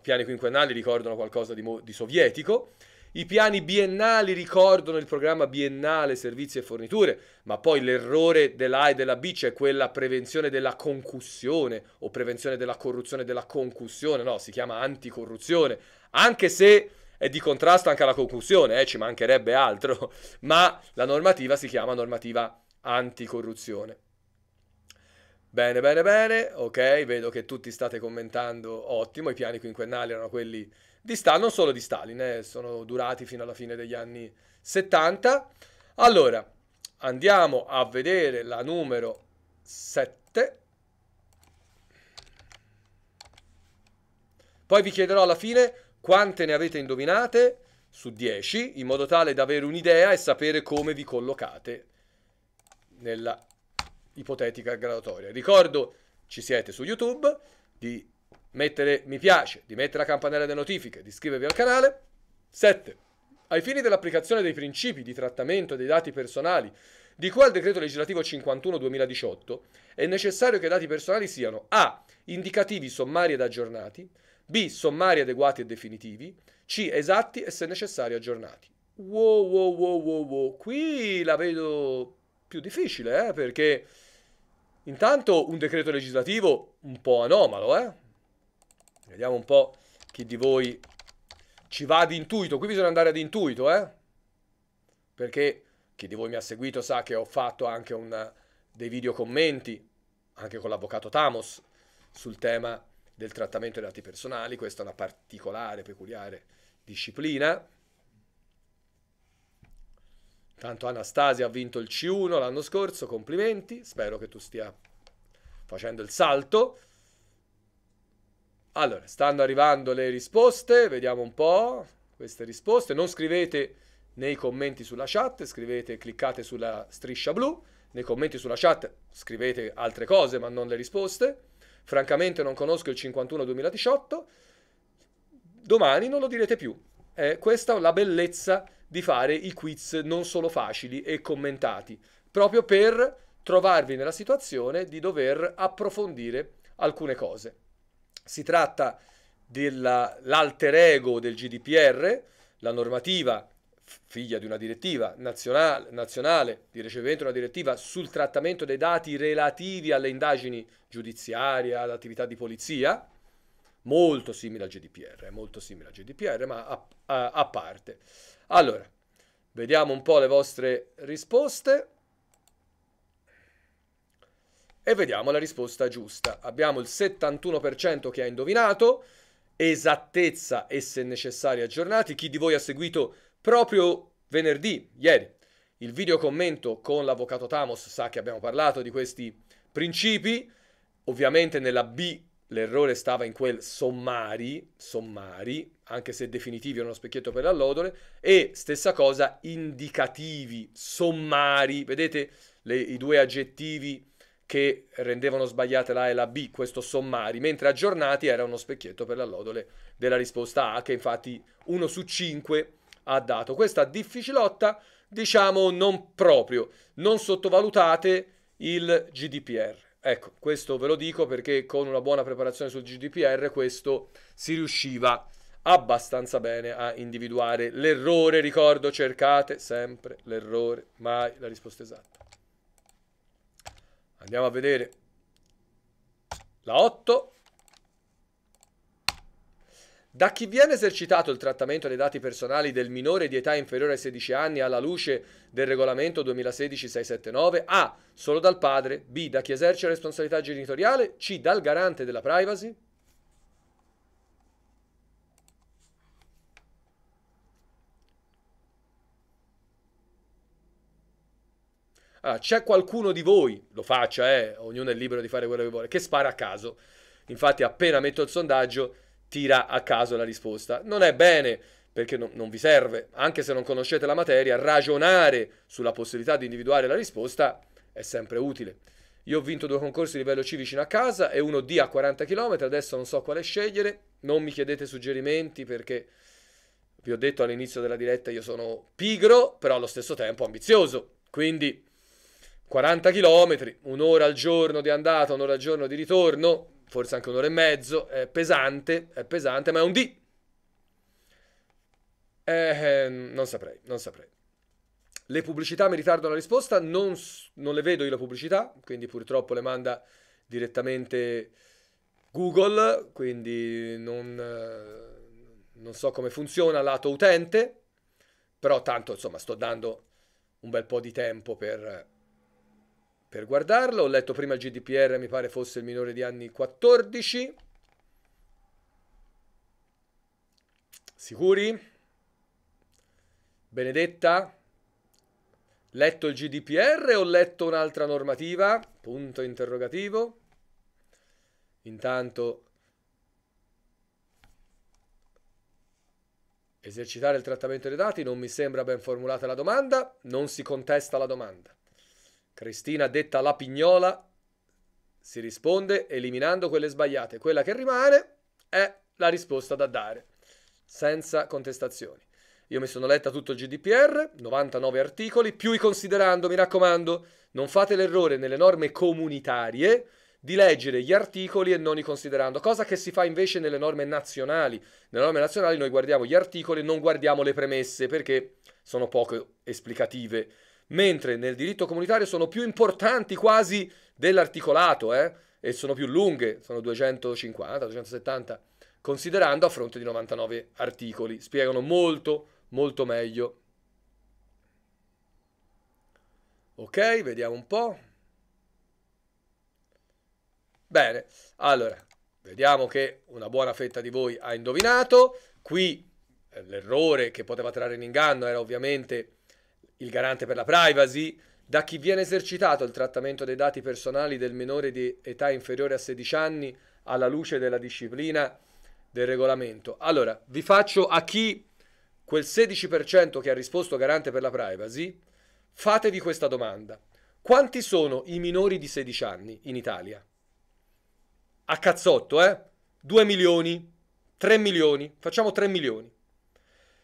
piani quinquennali ricordano qualcosa di, di sovietico, i piani biennali ricordano il programma biennale servizi e forniture, ma poi l'errore della e della B c'è cioè quella prevenzione della concussione o prevenzione della corruzione della concussione, no, si chiama anticorruzione, anche se è di contrasto anche alla concussione, eh, ci mancherebbe altro, ma la normativa si chiama normativa anticorruzione. Bene, bene, bene, ok, vedo che tutti state commentando, ottimo, i piani quinquennali erano quelli di Stalin, non solo di Stalin, eh, sono durati fino alla fine degli anni 70. Allora, andiamo a vedere la numero 7. Poi vi chiederò alla fine quante ne avete indovinate su 10, in modo tale da avere un'idea e sapere come vi collocate nella ipotetica graduatoria. Ricordo, ci siete su YouTube, di mettere mi piace, di mettere la campanella delle notifiche, di iscrivervi al canale. 7. Ai fini dell'applicazione dei principi di trattamento dei dati personali di cui al decreto legislativo 51-2018, è necessario che i dati personali siano a. indicativi, sommari ed aggiornati, b. sommari adeguati e definitivi, c. esatti e se necessario aggiornati. Wow, wow, wow, wow, wow. Qui la vedo più difficile, eh, perché intanto un decreto legislativo un po' anomalo, eh? Vediamo un po' chi di voi ci va ad intuito. Qui bisogna andare ad intuito, eh? Perché chi di voi mi ha seguito sa che ho fatto anche una, dei video commenti, anche con l'avvocato Tamos, sul tema del trattamento dei dati personali. Questa è una particolare, peculiare disciplina. Tanto Anastasia ha vinto il C1 l'anno scorso, complimenti, spero che tu stia facendo il salto. Allora, stanno arrivando le risposte, vediamo un po' queste risposte. Non scrivete nei commenti sulla chat, scrivete, cliccate sulla striscia blu. Nei commenti sulla chat scrivete altre cose, ma non le risposte. Francamente non conosco il 51 2018. Domani non lo direte più. Eh, questa è la bellezza di fare i quiz non solo facili e commentati, proprio per trovarvi nella situazione di dover approfondire alcune cose. Si tratta dell'alter ego del GDPR, la normativa figlia di una direttiva nazionale, nazionale, di ricevimento di una direttiva sul trattamento dei dati relativi alle indagini giudiziarie, all'attività di polizia, molto simile al GDPR, eh, molto simile al GDPR, ma a, a, a parte. Allora, vediamo un po' le vostre risposte e vediamo la risposta giusta. Abbiamo il 71% che ha indovinato, esattezza e se necessario aggiornati. Chi di voi ha seguito proprio venerdì, ieri, il video commento con l'avvocato Tamos sa che abbiamo parlato di questi principi. Ovviamente nella B l'errore stava in quel sommari, sommari, anche se definitivi era uno specchietto per l'allodole, e stessa cosa indicativi, sommari, vedete le, i due aggettivi che rendevano sbagliate la A e la B, questo sommari, mentre aggiornati era uno specchietto per l'allodole della risposta A, che infatti 1 su 5 ha dato. Questa difficilotta, diciamo, non proprio, non sottovalutate il GDPR. Ecco, questo ve lo dico perché con una buona preparazione sul GDPR questo si riusciva abbastanza bene a individuare l'errore, ricordo, cercate sempre l'errore, mai la risposta esatta. Andiamo a vedere la 8. Da chi viene esercitato il trattamento dei dati personali del minore di età inferiore ai 16 anni alla luce del regolamento 2016-679? A. Solo dal padre. B. Da chi esercita responsabilità genitoriale. C. Dal garante della privacy. Ah, c'è qualcuno di voi, lo faccia, eh, ognuno è libero di fare quello che vuole, che spara a caso. Infatti appena metto il sondaggio tira a caso la risposta. Non è bene perché no, non vi serve, anche se non conoscete la materia, ragionare sulla possibilità di individuare la risposta è sempre utile. Io ho vinto due concorsi di livello C vicino a casa e uno D a 40 km, adesso non so quale scegliere, non mi chiedete suggerimenti perché vi ho detto all'inizio della diretta io sono pigro, però allo stesso tempo ambizioso. Quindi 40 km, un'ora al giorno di andata, un'ora al giorno di ritorno, forse anche un'ora e mezzo, è pesante, è pesante, ma è un D. Eh, non saprei, non saprei. Le pubblicità mi ritardano la risposta, non, non, le vedo io la pubblicità, quindi purtroppo le manda direttamente Google, quindi non, non so come funziona lato utente, però tanto insomma sto dando un bel po' di tempo per per guardarlo. Ho letto prima il GDPR, mi pare fosse il minore di anni 14. Sicuri? Benedetta? Letto il GDPR o letto un'altra normativa? Punto interrogativo. Intanto esercitare il trattamento dei dati non mi sembra ben formulata la domanda, non si contesta la domanda. Cristina detta la pignola si risponde eliminando quelle sbagliate. Quella che rimane è la risposta da dare, senza contestazioni. Io mi sono letta tutto il GDPR, 99 articoli, più i considerando, mi raccomando, non fate l'errore nelle norme comunitarie di leggere gli articoli e non i considerando, cosa che si fa invece nelle norme nazionali. Nelle norme nazionali noi guardiamo gli articoli e non guardiamo le premesse perché sono poco esplicative mentre nel diritto comunitario sono più importanti quasi dell'articolato eh? e sono più lunghe, sono 250, 270, considerando a fronte di 99 articoli, spiegano molto, molto meglio. Ok, vediamo un po'. Bene, allora, vediamo che una buona fetta di voi ha indovinato. Qui eh, l'errore che poteva trarre in inganno era ovviamente il garante per la privacy, da chi viene esercitato il trattamento dei dati personali del minore di età inferiore a 16 anni alla luce della disciplina del regolamento. Allora, vi faccio a chi quel 16% che ha risposto garante per la privacy, fatevi questa domanda. Quanti sono i minori di 16 anni in Italia? A cazzotto, eh? 2 milioni, 3 milioni, facciamo 3 milioni.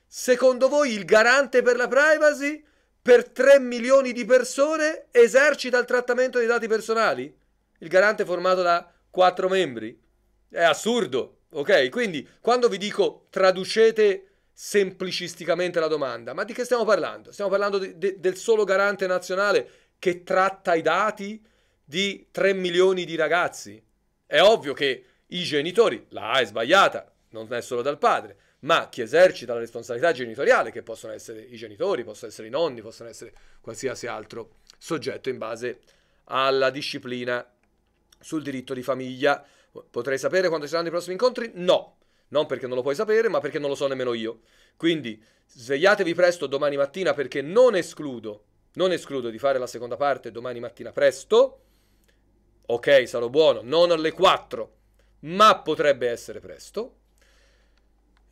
Secondo voi il garante per la privacy per 3 milioni di persone esercita il trattamento dei dati personali? Il garante è formato da 4 membri? È assurdo, ok? Quindi quando vi dico traducete semplicisticamente la domanda, ma di che stiamo parlando? Stiamo parlando de, de, del solo garante nazionale che tratta i dati di 3 milioni di ragazzi? È ovvio che i genitori, la A è sbagliata, non è solo dal padre, ma chi esercita la responsabilità genitoriale, che possono essere i genitori, possono essere i nonni, possono essere qualsiasi altro soggetto in base alla disciplina sul diritto di famiglia. Potrei sapere quando ci saranno i prossimi incontri? No, non perché non lo puoi sapere, ma perché non lo so nemmeno io. Quindi svegliatevi presto domani mattina perché non escludo, non escludo di fare la seconda parte domani mattina presto. Ok, sarò buono, non alle 4, ma potrebbe essere presto.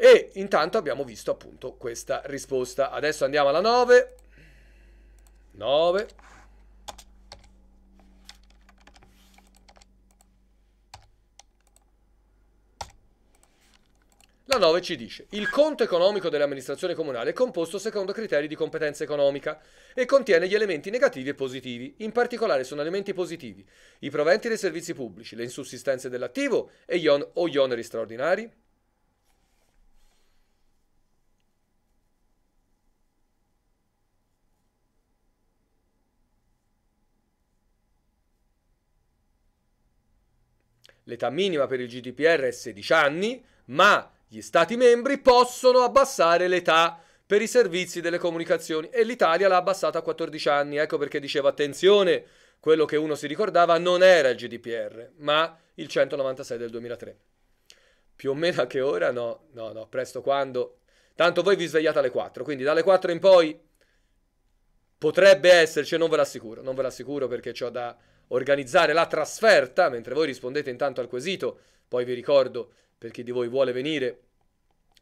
E intanto abbiamo visto appunto questa risposta. Adesso andiamo alla 9. 9. La 9 ci dice il conto economico dell'amministrazione comunale è composto secondo criteri di competenza economica e contiene gli elementi negativi e positivi. In particolare sono elementi positivi i proventi dei servizi pubblici, le insussistenze dell'attivo e gli on- o gli oneri straordinari, L'età minima per il GDPR è 16 anni, ma gli Stati membri possono abbassare l'età per i servizi delle comunicazioni e l'Italia l'ha abbassata a 14 anni. Ecco perché dicevo attenzione, quello che uno si ricordava non era il GDPR, ma il 196 del 2003. Più o meno a che ora? No, no, no, presto quando. Tanto voi vi svegliate alle 4, quindi dalle 4 in poi potrebbe esserci, non ve l'assicuro, non ve l'assicuro perché ho da organizzare la trasferta, mentre voi rispondete intanto al quesito, poi vi ricordo per chi di voi vuole venire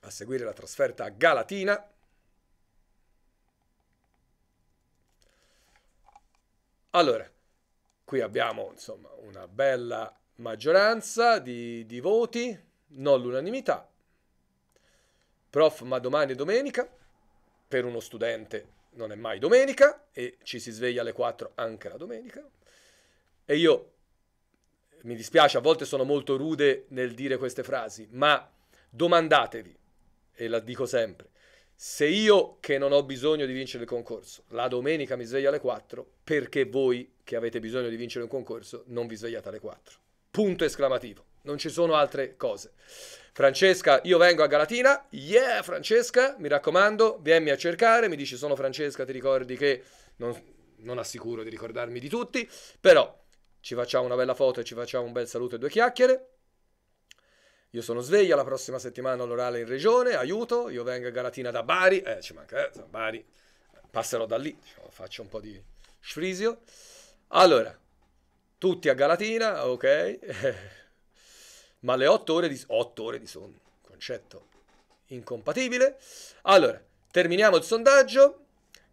a seguire la trasferta a Galatina. Allora, qui abbiamo insomma una bella maggioranza di, di voti, non l'unanimità. Prof, ma domani è domenica, per uno studente non è mai domenica e ci si sveglia alle 4 anche la domenica. E io, mi dispiace, a volte sono molto rude nel dire queste frasi, ma domandatevi, e la dico sempre, se io che non ho bisogno di vincere il concorso, la domenica mi sveglio alle 4, perché voi che avete bisogno di vincere un concorso non vi svegliate alle 4. Punto esclamativo. Non ci sono altre cose. Francesca, io vengo a Galatina. Yeah, Francesca, mi raccomando, vieni a cercare. Mi dici sono Francesca, ti ricordi che... Non, non assicuro di ricordarmi di tutti, però ci facciamo una bella foto e ci facciamo un bel saluto e due chiacchiere. Io sono sveglia, la prossima settimana all'orale in regione, aiuto, io vengo a Galatina da Bari, eh, ci manca, eh, Bari, passerò da lì, diciamo, faccio un po' di sfrisio. Allora, tutti a Galatina, ok, ma le 8 ore di, 8 ore di sonno, concetto incompatibile. Allora, terminiamo il sondaggio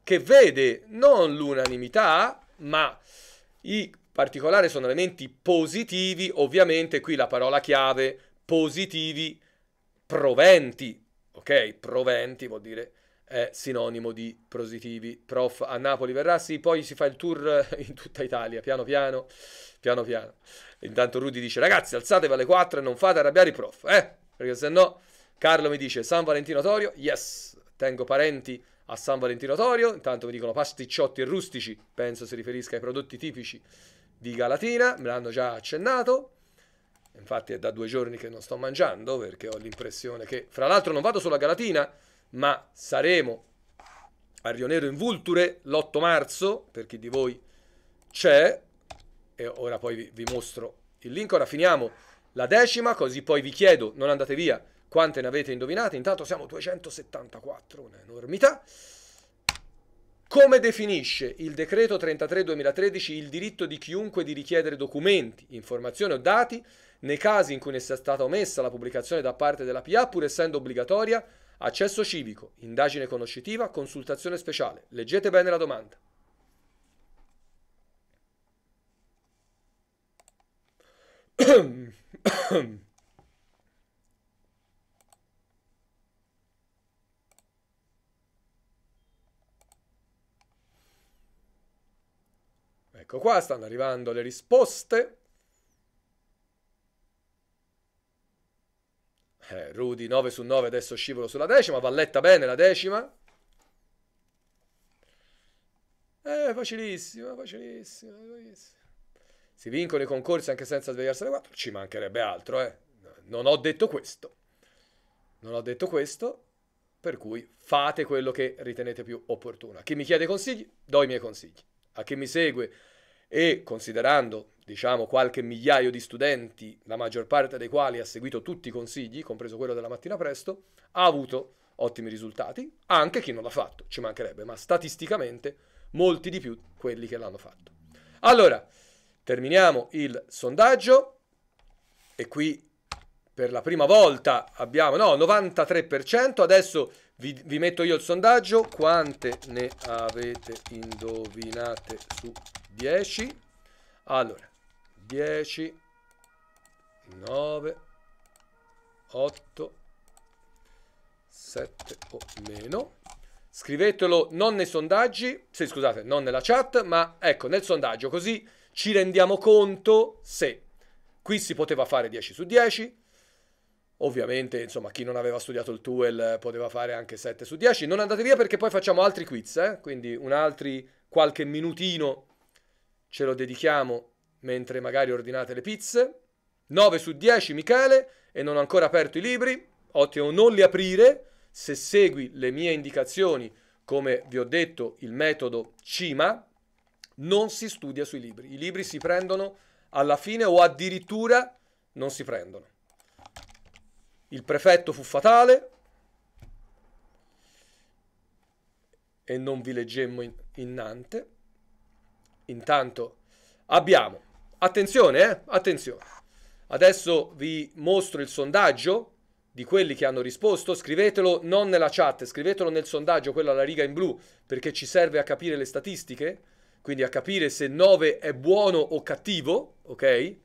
che vede non l'unanimità, ma i particolare sono elementi positivi, ovviamente qui la parola chiave positivi proventi, ok? Proventi vuol dire è sinonimo di positivi. Prof a Napoli verrà, sì, poi si fa il tour in tutta Italia, piano piano, piano piano. Intanto Rudy dice, ragazzi alzatevi alle 4 e non fate arrabbiare i prof, eh? Perché se no, Carlo mi dice, San Valentino Torio, yes, tengo parenti a San Valentino Torio, intanto mi dicono pasticciotti e rustici, penso si riferisca ai prodotti tipici di galatina, me l'hanno già accennato. Infatti è da due giorni che non sto mangiando perché ho l'impressione che, fra l'altro, non vado solo a Galatina, ma saremo a Rionero in Vulture l'8 marzo, per chi di voi c'è, e ora poi vi mostro il link, ora finiamo la decima, così poi vi chiedo, non andate via, quante ne avete indovinate, intanto siamo 274, un'enormità. Come definisce il decreto 33-2013 il diritto di chiunque di richiedere documenti, informazioni o dati nei casi in cui ne sia stata omessa la pubblicazione da parte della PA pur essendo obbligatoria accesso civico, indagine conoscitiva, consultazione speciale? Leggete bene la domanda. Ecco qua, stanno arrivando le risposte. Eh, Rudy 9 su 9, adesso scivolo sulla decima, Valletta bene la decima. Eh, facilissima, facilissima, facilissima. Si vincono i concorsi anche senza svegliarsi alle 4, ci mancherebbe altro, eh. Non ho detto questo. Non ho detto questo, per cui fate quello che ritenete più opportuno. A chi mi chiede consigli, do i miei consigli. A chi mi segue e considerando diciamo qualche migliaio di studenti, la maggior parte dei quali ha seguito tutti i consigli, compreso quello della mattina presto, ha avuto ottimi risultati, anche chi non l'ha fatto, ci mancherebbe, ma statisticamente molti di più quelli che l'hanno fatto. Allora, terminiamo il sondaggio e qui per la prima volta abbiamo no, 93%, adesso vi, vi metto io il sondaggio. Quante ne avete indovinate su 10? Allora, 10, 9, 8, 7 o meno. Scrivetelo non nei sondaggi, sì, scusate, non nella chat, ma ecco, nel sondaggio, così ci rendiamo conto se qui si poteva fare 10 su 10, Ovviamente, insomma, chi non aveva studiato il TUEL poteva fare anche 7 su 10. Non andate via perché poi facciamo altri quiz, eh? quindi un altro qualche minutino ce lo dedichiamo mentre magari ordinate le pizze. 9 su 10 Michele e non ho ancora aperto i libri, ottimo non li aprire, se segui le mie indicazioni, come vi ho detto, il metodo CIMA, non si studia sui libri, i libri si prendono alla fine o addirittura non si prendono il prefetto fu fatale e non vi leggemmo in, innante. Intanto abbiamo, attenzione, eh? attenzione, adesso vi mostro il sondaggio di quelli che hanno risposto, scrivetelo non nella chat, scrivetelo nel sondaggio, quello alla riga in blu, perché ci serve a capire le statistiche, quindi a capire se 9 è buono o cattivo, ok?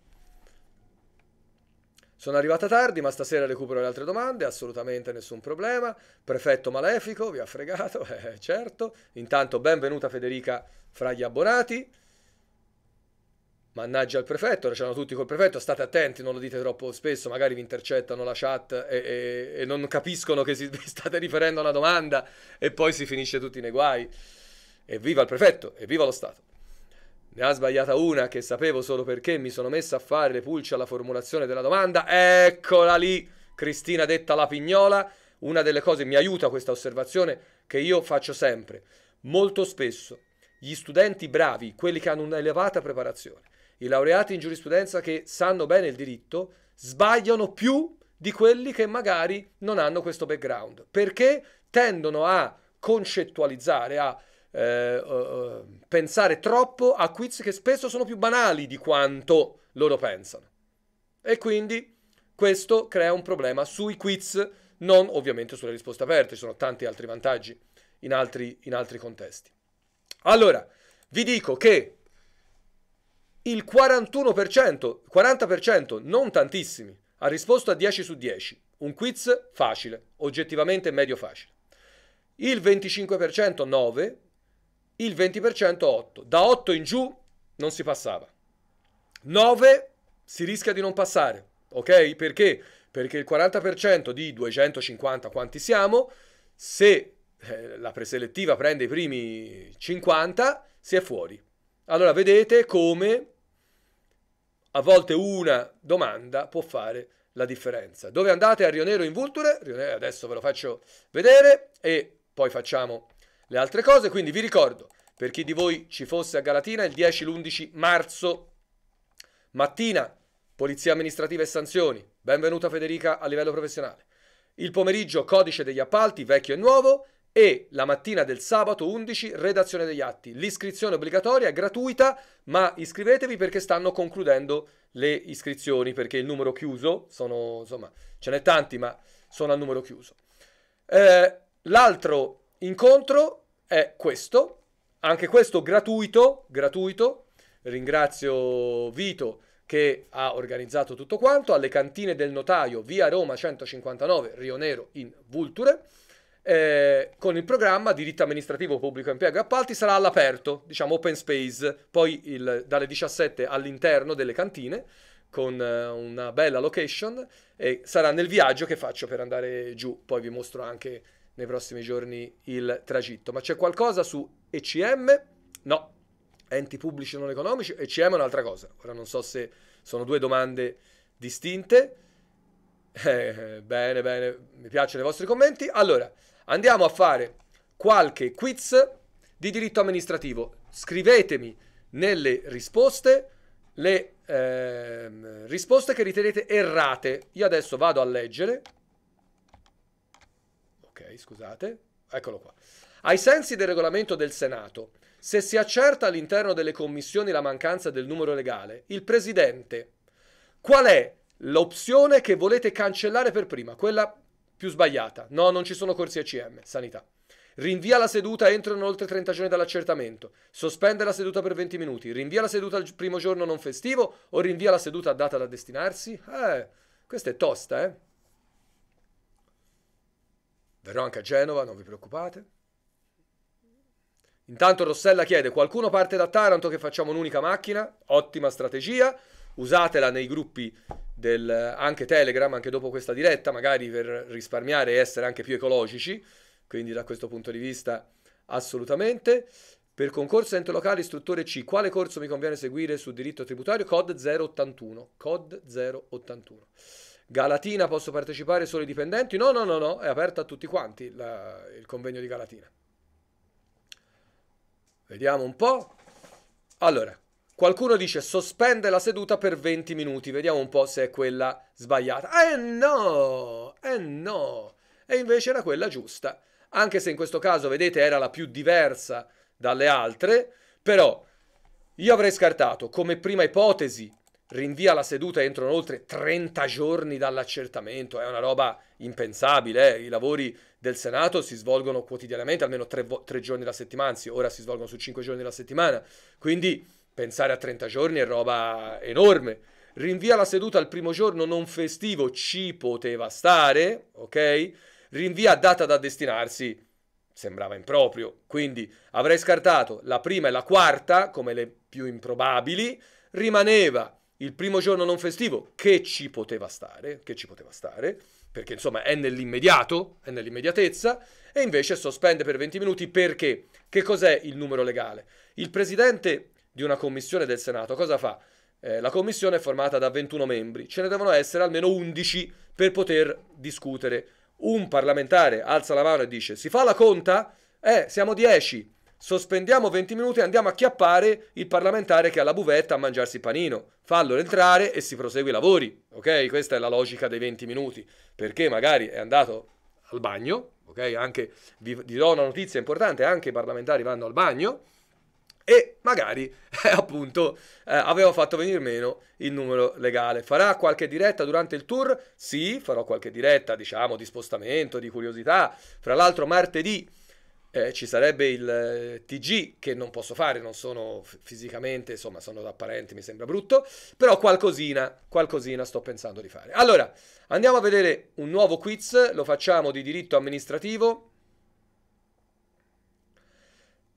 Sono arrivata tardi, ma stasera recupero le altre domande, assolutamente nessun problema. Prefetto Malefico, vi ha fregato, eh, certo. Intanto benvenuta Federica fra gli abbonati. Mannaggia il prefetto, c'erano tutti col prefetto, state attenti, non lo dite troppo spesso, magari vi intercettano la chat e, e, e non capiscono che si, state riferendo a una domanda e poi si finisce tutti nei guai. Evviva il prefetto, evviva lo Stato. Ne ha sbagliata una che sapevo solo perché mi sono messa a fare le pulce alla formulazione della domanda. Eccola lì, Cristina detta la pignola. Una delle cose, mi aiuta questa osservazione, che io faccio sempre. Molto spesso gli studenti bravi, quelli che hanno un'elevata preparazione, i laureati in giurisprudenza che sanno bene il diritto, sbagliano più di quelli che magari non hanno questo background, perché tendono a concettualizzare, a eh, pensare troppo a quiz che spesso sono più banali di quanto loro pensano. E quindi questo crea un problema sui quiz, non ovviamente sulle risposte aperte, ci sono tanti altri vantaggi in altri, in altri contesti. Allora, vi dico che il 41%, 40%, non tantissimi, ha risposto a 10 su 10. Un quiz facile, oggettivamente medio facile. Il 25%, 9, il 20% 8. Da 8 in giù non si passava. 9 si rischia di non passare, ok? Perché? Perché il 40% di 250 quanti siamo, se eh, la preselettiva prende i primi 50, si è fuori. Allora vedete come a volte una domanda può fare la differenza. Dove andate a Rionero in Vulture? Rionero adesso ve lo faccio vedere e poi facciamo le altre cose. Quindi vi ricordo, per chi di voi ci fosse a Galatina, il 10 l'11 marzo mattina, Polizia amministrativa e sanzioni. Benvenuta Federica a livello professionale. Il pomeriggio codice degli appalti, vecchio e nuovo, e la mattina del sabato 11 redazione degli atti. L'iscrizione obbligatoria è gratuita, ma iscrivetevi perché stanno concludendo le iscrizioni, perché il numero chiuso, sono, insomma, ce n'è tanti, ma sono al numero chiuso. Eh, l'altro incontro è questo, anche questo gratuito, gratuito. Ringrazio Vito che ha organizzato tutto quanto, alle cantine del notaio via Roma 159, Rio Nero in Vulture, eh, con il programma diritto amministrativo pubblico impiego e appalti sarà all'aperto, diciamo open space, poi il, dalle 17 all'interno delle cantine con eh, una bella location e sarà nel viaggio che faccio per andare giù, poi vi mostro anche nei prossimi giorni il tragitto. Ma c'è qualcosa su ECM? No, enti pubblici non economici, ECM è un'altra cosa. Ora non so se sono due domande distinte. Eh, bene, bene, mi piacciono i vostri commenti. Allora, andiamo a fare qualche quiz di diritto amministrativo. Scrivetemi nelle risposte le eh, risposte che ritenete errate. Io adesso vado a leggere scusate, eccolo qua. Ai sensi del regolamento del Senato, se si accerta all'interno delle commissioni la mancanza del numero legale, il Presidente, qual è l'opzione che volete cancellare per prima? Quella più sbagliata. No, non ci sono corsi ACM, sanità. Rinvia la seduta entro non oltre 30 giorni dall'accertamento. Sospende la seduta per 20 minuti. Rinvia la seduta al primo giorno non festivo o rinvia la seduta a data da destinarsi? Eh, questa è tosta, eh. Verrò anche a Genova, non vi preoccupate. Intanto Rossella chiede, qualcuno parte da Taranto che facciamo un'unica macchina? Ottima strategia, usatela nei gruppi del, anche Telegram, anche dopo questa diretta, magari per risparmiare e essere anche più ecologici, quindi da questo punto di vista assolutamente. Per concorso ente locale istruttore C, quale corso mi conviene seguire su diritto tributario? COD 081. COD 081. Galatina posso partecipare solo i dipendenti? No, no, no, no, è aperta a tutti quanti la, il convegno di Galatina. Vediamo un po'. Allora, qualcuno dice sospende la seduta per 20 minuti, vediamo un po' se è quella sbagliata. Eh no, eh no, e invece era quella giusta. Anche se in questo caso, vedete, era la più diversa dalle altre, però io avrei scartato come prima ipotesi rinvia la seduta entro oltre 30 giorni dall'accertamento, è una roba impensabile, eh? i lavori del Senato si svolgono quotidianamente, almeno tre, tre giorni alla settimana, anzi ora si svolgono su cinque giorni alla settimana, quindi pensare a 30 giorni è roba enorme. Rinvia la seduta al primo giorno non festivo, ci poteva stare, ok? Rinvia data da destinarsi, sembrava improprio, quindi avrei scartato la prima e la quarta come le più improbabili, rimaneva il primo giorno non festivo, che ci poteva stare, che ci poteva stare, perché insomma è nell'immediato, è nell'immediatezza, e invece sospende per 20 minuti perché? Che cos'è il numero legale? Il presidente di una commissione del Senato cosa fa? Eh, la commissione è formata da 21 membri, ce ne devono essere almeno 11 per poter discutere. Un parlamentare alza la mano e dice si fa la conta? Eh, siamo 10 sospendiamo 20 minuti e andiamo a chiappare il parlamentare che ha la buvetta a mangiarsi il panino. Fallo entrare e si prosegue i lavori, ok? Questa è la logica dei 20 minuti, perché magari è andato al bagno, ok? Anche, vi, vi do una notizia importante, anche i parlamentari vanno al bagno, e magari eh, appunto eh, aveva fatto venire meno il numero legale. Farà qualche diretta durante il tour? Sì, farò qualche diretta, diciamo, di spostamento, di curiosità. Fra l'altro martedì eh, ci sarebbe il eh, TG che non posso fare, non sono fisicamente, insomma, sono da apparente, mi sembra brutto, però qualcosina, qualcosina sto pensando di fare. Allora, andiamo a vedere un nuovo quiz, lo facciamo di diritto amministrativo.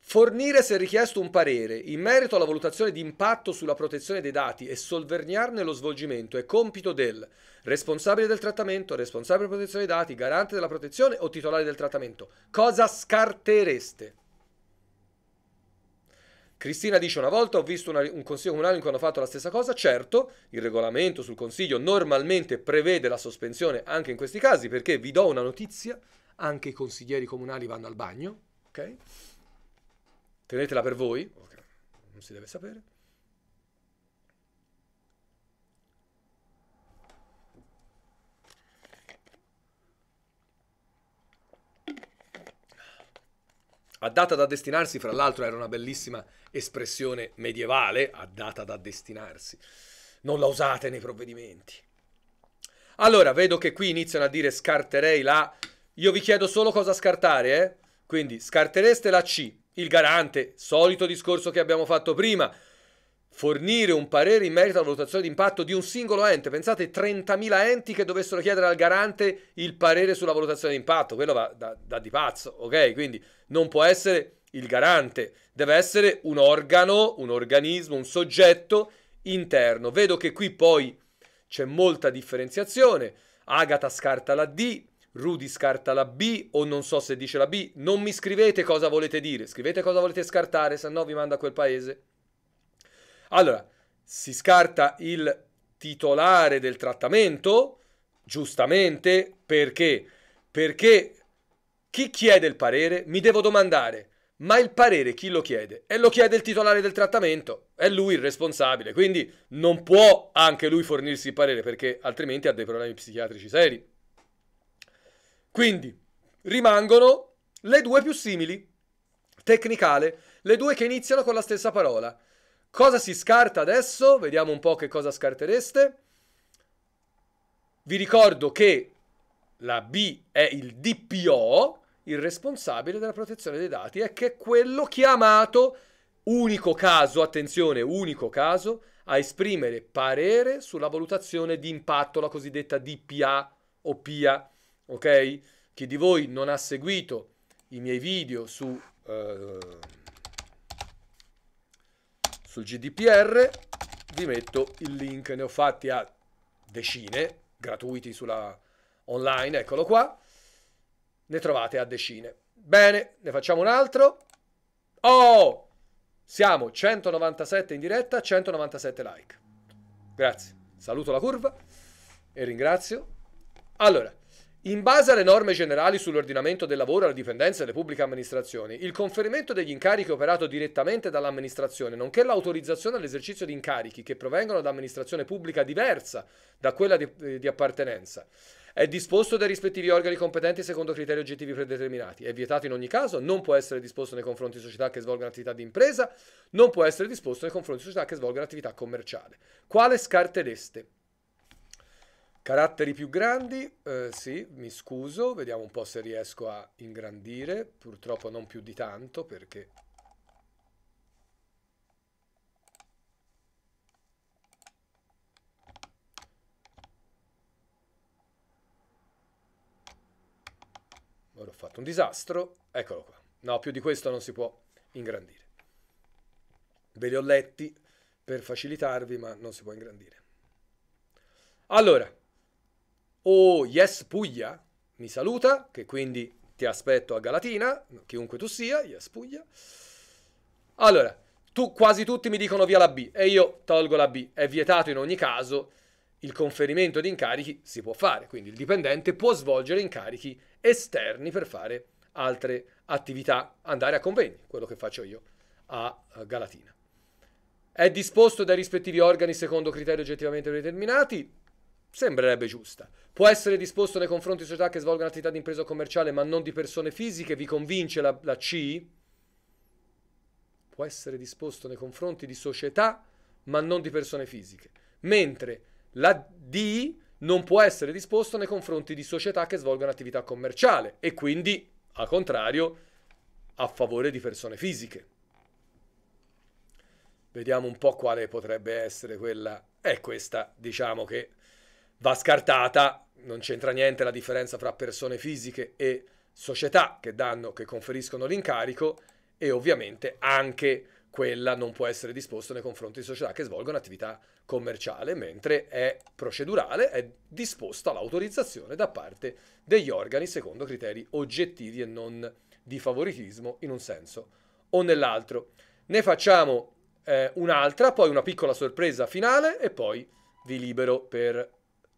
Fornire, se richiesto, un parere in merito alla valutazione di impatto sulla protezione dei dati e solverniarne lo svolgimento è compito del responsabile del trattamento, responsabile della protezione dei dati, garante della protezione o titolare del trattamento. Cosa scartereste? Cristina dice una volta ho visto una, un consiglio comunale in cui hanno fatto la stessa cosa, certo il regolamento sul consiglio normalmente prevede la sospensione anche in questi casi perché vi do una notizia, anche i consiglieri comunali vanno al bagno, ok? Tenetela per voi, okay. non si deve sapere. A data da destinarsi, fra l'altro, era una bellissima espressione medievale, A data da destinarsi. Non la usate nei provvedimenti. Allora, vedo che qui iniziano a dire scarterei la... Io vi chiedo solo cosa scartare, eh? Quindi scartereste la C, il garante, solito discorso che abbiamo fatto prima, fornire un parere in merito alla valutazione d'impatto di un singolo ente. Pensate 30.000 enti che dovessero chiedere al garante il parere sulla valutazione d'impatto. quello va da, da di pazzo, ok? Quindi non può essere il garante, deve essere un organo, un organismo, un soggetto interno. Vedo che qui poi c'è molta differenziazione. Agata scarta la D, Rudy scarta la B o non so se dice la B. Non mi scrivete cosa volete dire, scrivete cosa volete scartare, se no vi mando a quel paese. Allora, si scarta il titolare del trattamento, giustamente, perché? Perché chi chiede il parere mi devo domandare, ma il parere chi lo chiede? E lo chiede il titolare del trattamento, è lui il responsabile, quindi non può anche lui fornirsi il parere perché altrimenti ha dei problemi psichiatrici seri. Quindi rimangono le due più simili, tecnicale, le due che iniziano con la stessa parola. Cosa si scarta adesso? Vediamo un po' che cosa scartereste. Vi ricordo che la B è il DPO, il responsabile della protezione dei dati, e che è quello chiamato, unico caso, attenzione, unico caso, a esprimere parere sulla valutazione di impatto, la cosiddetta DPA o PIA ok? Chi di voi non ha seguito i miei video su, eh, sul GDPR, vi metto il link, ne ho fatti a decine, gratuiti sulla online, eccolo qua, ne trovate a decine. Bene, ne facciamo un altro. Oh, siamo 197 in diretta, 197 like. Grazie, saluto la curva e ringrazio. Allora, in base alle norme generali sull'ordinamento del lavoro e alla dipendenza delle pubbliche amministrazioni, il conferimento degli incarichi operato direttamente dall'amministrazione, nonché l'autorizzazione all'esercizio di incarichi che provengono da amministrazione pubblica diversa da quella di, eh, di appartenenza, è disposto dai rispettivi organi competenti secondo criteri oggettivi predeterminati. È vietato in ogni caso, non può essere disposto nei confronti di società che svolgono attività di impresa, non può essere disposto nei confronti di società che svolgono attività commerciale. Quale scartereste? Caratteri più grandi, eh, sì, mi scuso, vediamo un po' se riesco a ingrandire, purtroppo non più di tanto perché... Ora ho fatto un disastro, eccolo qua. No, più di questo non si può ingrandire. Ve li ho letti per facilitarvi, ma non si può ingrandire. Allora, o Yes Puglia mi saluta, che quindi ti aspetto a Galatina, chiunque tu sia, Yes Puglia. Allora, tu, quasi tutti mi dicono via la B e io tolgo la B. È vietato in ogni caso, il conferimento di incarichi si può fare, quindi il dipendente può svolgere incarichi esterni per fare altre attività, andare a convegni, quello che faccio io a eh, Galatina. È disposto dai rispettivi organi secondo criteri oggettivamente predeterminati, sembrerebbe giusta. Può essere disposto nei confronti di società che svolgono attività di impresa commerciale ma non di persone fisiche? Vi convince la, la C? Può essere disposto nei confronti di società ma non di persone fisiche. Mentre la D non può essere disposto nei confronti di società che svolgono attività commerciale e quindi, al contrario, a favore di persone fisiche. Vediamo un po' quale potrebbe essere quella. È questa, diciamo che va scartata, non c'entra niente la differenza fra persone fisiche e società che danno, che conferiscono l'incarico e ovviamente anche quella non può essere disposta nei confronti di società che svolgono attività commerciale, mentre è procedurale, è disposta l'autorizzazione da parte degli organi secondo criteri oggettivi e non di favoritismo in un senso o nell'altro. Ne facciamo eh, un'altra, poi una piccola sorpresa finale e poi vi libero per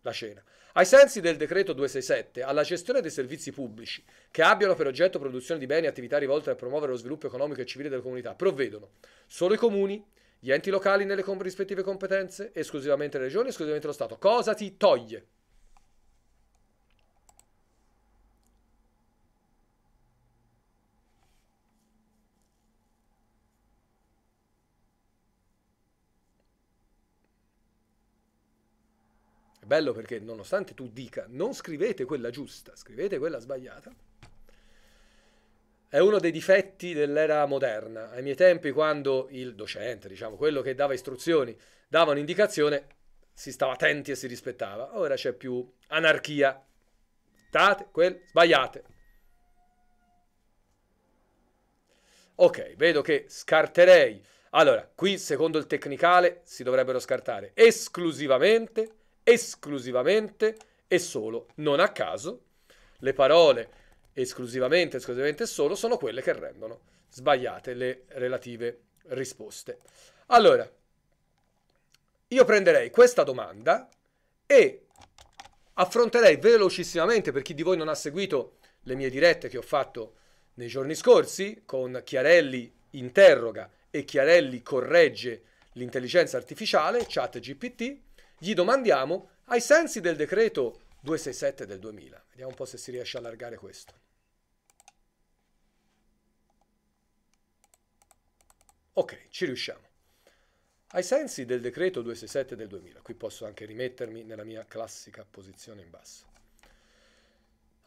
la cena. Ai sensi del decreto 267, alla gestione dei servizi pubblici che abbiano per oggetto produzione di beni e attività rivolte a promuovere lo sviluppo economico e civile delle comunità provvedono solo i comuni, gli enti locali nelle rispettive competenze, esclusivamente le regioni, esclusivamente lo Stato. Cosa ti toglie? È bello perché nonostante tu dica non scrivete quella giusta, scrivete quella sbagliata, è uno dei difetti dell'era moderna. Ai miei tempi, quando il docente, diciamo, quello che dava istruzioni, dava un'indicazione, si stava attenti e si rispettava. Ora c'è più anarchia. State quel, sbagliate. Ok, vedo che scarterei. Allora, qui secondo il tecnicale si dovrebbero scartare esclusivamente esclusivamente e solo. Non a caso, le parole esclusivamente, esclusivamente e solo sono quelle che rendono sbagliate le relative risposte. Allora, io prenderei questa domanda e affronterei velocissimamente, per chi di voi non ha seguito le mie dirette che ho fatto nei giorni scorsi, con Chiarelli interroga e Chiarelli corregge l'intelligenza artificiale, chat GPT, gli domandiamo, ai sensi del decreto 267 del 2000, vediamo un po' se si riesce a allargare questo. Ok, ci riusciamo. Ai sensi del decreto 267 del 2000, qui posso anche rimettermi nella mia classica posizione in basso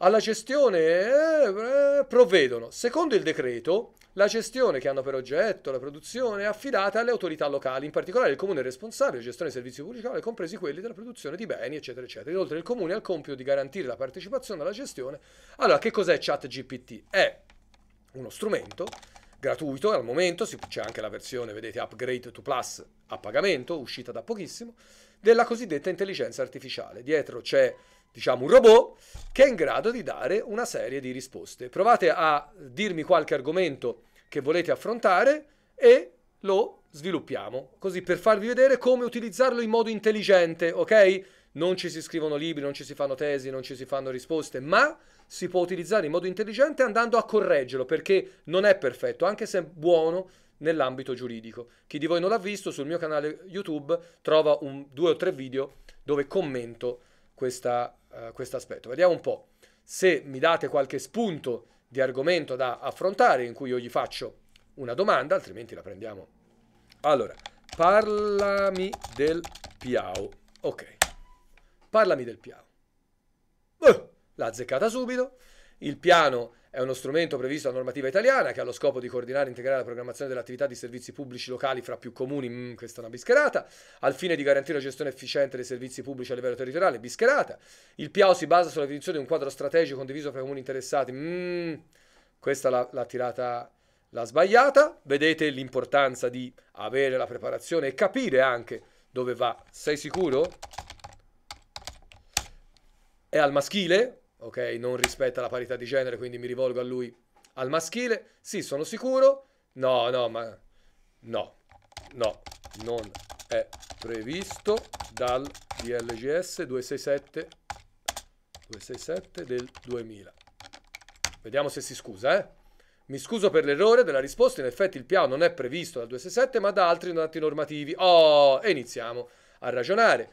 alla gestione eh, provvedono. Secondo il decreto, la gestione che hanno per oggetto la produzione è affidata alle autorità locali, in particolare il comune responsabile della gestione dei servizi pubblici locali, compresi quelli della produzione di beni, eccetera, eccetera. Inoltre il comune ha il compito di garantire la partecipazione alla gestione. Allora, che cos'è ChatGPT? È uno strumento gratuito al momento, c'è anche la versione, vedete, upgrade to plus a pagamento, uscita da pochissimo, della cosiddetta intelligenza artificiale. Dietro c'è diciamo, un robot che è in grado di dare una serie di risposte. Provate a dirmi qualche argomento che volete affrontare e lo sviluppiamo, così per farvi vedere come utilizzarlo in modo intelligente, ok? Non ci si scrivono libri, non ci si fanno tesi, non ci si fanno risposte, ma si può utilizzare in modo intelligente andando a correggerlo perché non è perfetto, anche se è buono nell'ambito giuridico. Chi di voi non l'ha visto sul mio canale YouTube trova un, due o tre video dove commento questa eh, questo aspetto. Vediamo un po' se mi date qualche spunto di argomento da affrontare in cui io gli faccio una domanda, altrimenti la prendiamo. Allora, parlami del Piau. Ok, parlami del Piau. Uh, l'ha azzeccata subito. Il piano è uno strumento previsto dalla normativa italiana che ha lo scopo di coordinare e integrare la programmazione dell'attività di servizi pubblici locali fra più comuni, mm, questa è una bischerata, al fine di garantire la gestione efficiente dei servizi pubblici a livello territoriale, bischerata. Il PIAO si basa sulla definizione di un quadro strategico condiviso fra comuni interessati, mm, questa l'ha, l'ha tirata, l'ha sbagliata. Vedete l'importanza di avere la preparazione e capire anche dove va. Sei sicuro? È al maschile? ok? Non rispetta la parità di genere, quindi mi rivolgo a lui al maschile. Sì, sono sicuro. No, no, ma no. No, non è previsto dal DLGS 267 267 del 2000. Vediamo se si scusa, eh? Mi scuso per l'errore della risposta, in effetti il piano non è previsto dal 267 ma da altri atti normativi. Oh, e iniziamo a ragionare.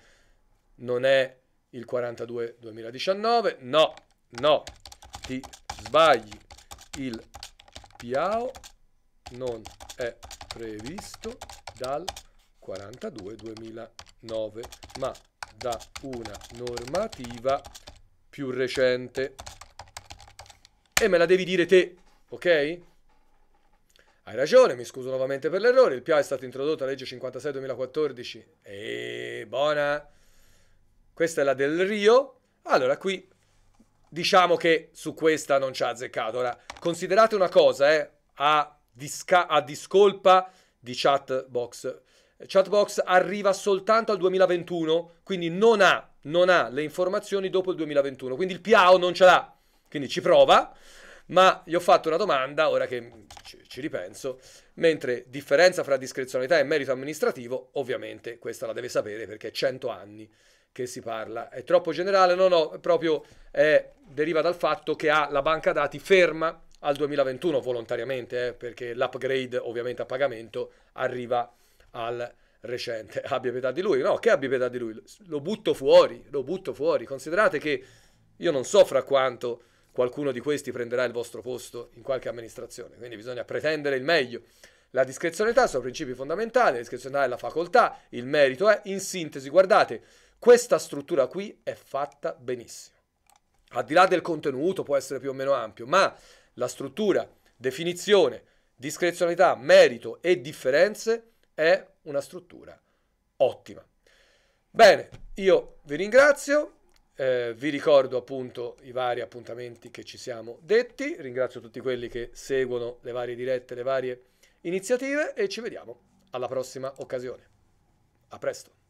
Non è il 42 2019, no, no, ti sbagli, il PIAO non è previsto dal 42 2009, ma da una normativa più recente. E me la devi dire te, ok? Hai ragione, mi scuso nuovamente per l'errore, il PIA è stato introdotto alla legge 56-2014. E eh, buona! questa è la del Rio, allora qui diciamo che su questa non ci ha azzeccato. Ora, considerate una cosa, eh, a, disca- a discolpa di Chatbox. Chatbox arriva soltanto al 2021, quindi non ha, non ha le informazioni dopo il 2021, quindi il PIAO non ce l'ha, quindi ci prova, ma gli ho fatto una domanda, ora che ci ripenso, mentre differenza fra discrezionalità e merito amministrativo, ovviamente questa la deve sapere perché è 100 anni che si parla. È troppo generale? No, no, proprio eh, deriva dal fatto che ha la banca dati ferma al 2021 volontariamente, eh, perché l'upgrade ovviamente a pagamento arriva al recente. Abbia pietà di lui? No, che abbia pietà di lui? Lo butto fuori, lo butto fuori. Considerate che io non so fra quanto qualcuno di questi prenderà il vostro posto in qualche amministrazione, quindi bisogna pretendere il meglio. La discrezionalità sono principi fondamentali, la discrezionalità è la facoltà, il merito è, in sintesi, guardate, questa struttura qui è fatta benissimo. Al di là del contenuto può essere più o meno ampio, ma la struttura, definizione, discrezionalità, merito e differenze è una struttura ottima. Bene, io vi ringrazio, eh, vi ricordo appunto i vari appuntamenti che ci siamo detti, ringrazio tutti quelli che seguono le varie dirette, le varie iniziative e ci vediamo alla prossima occasione. A presto!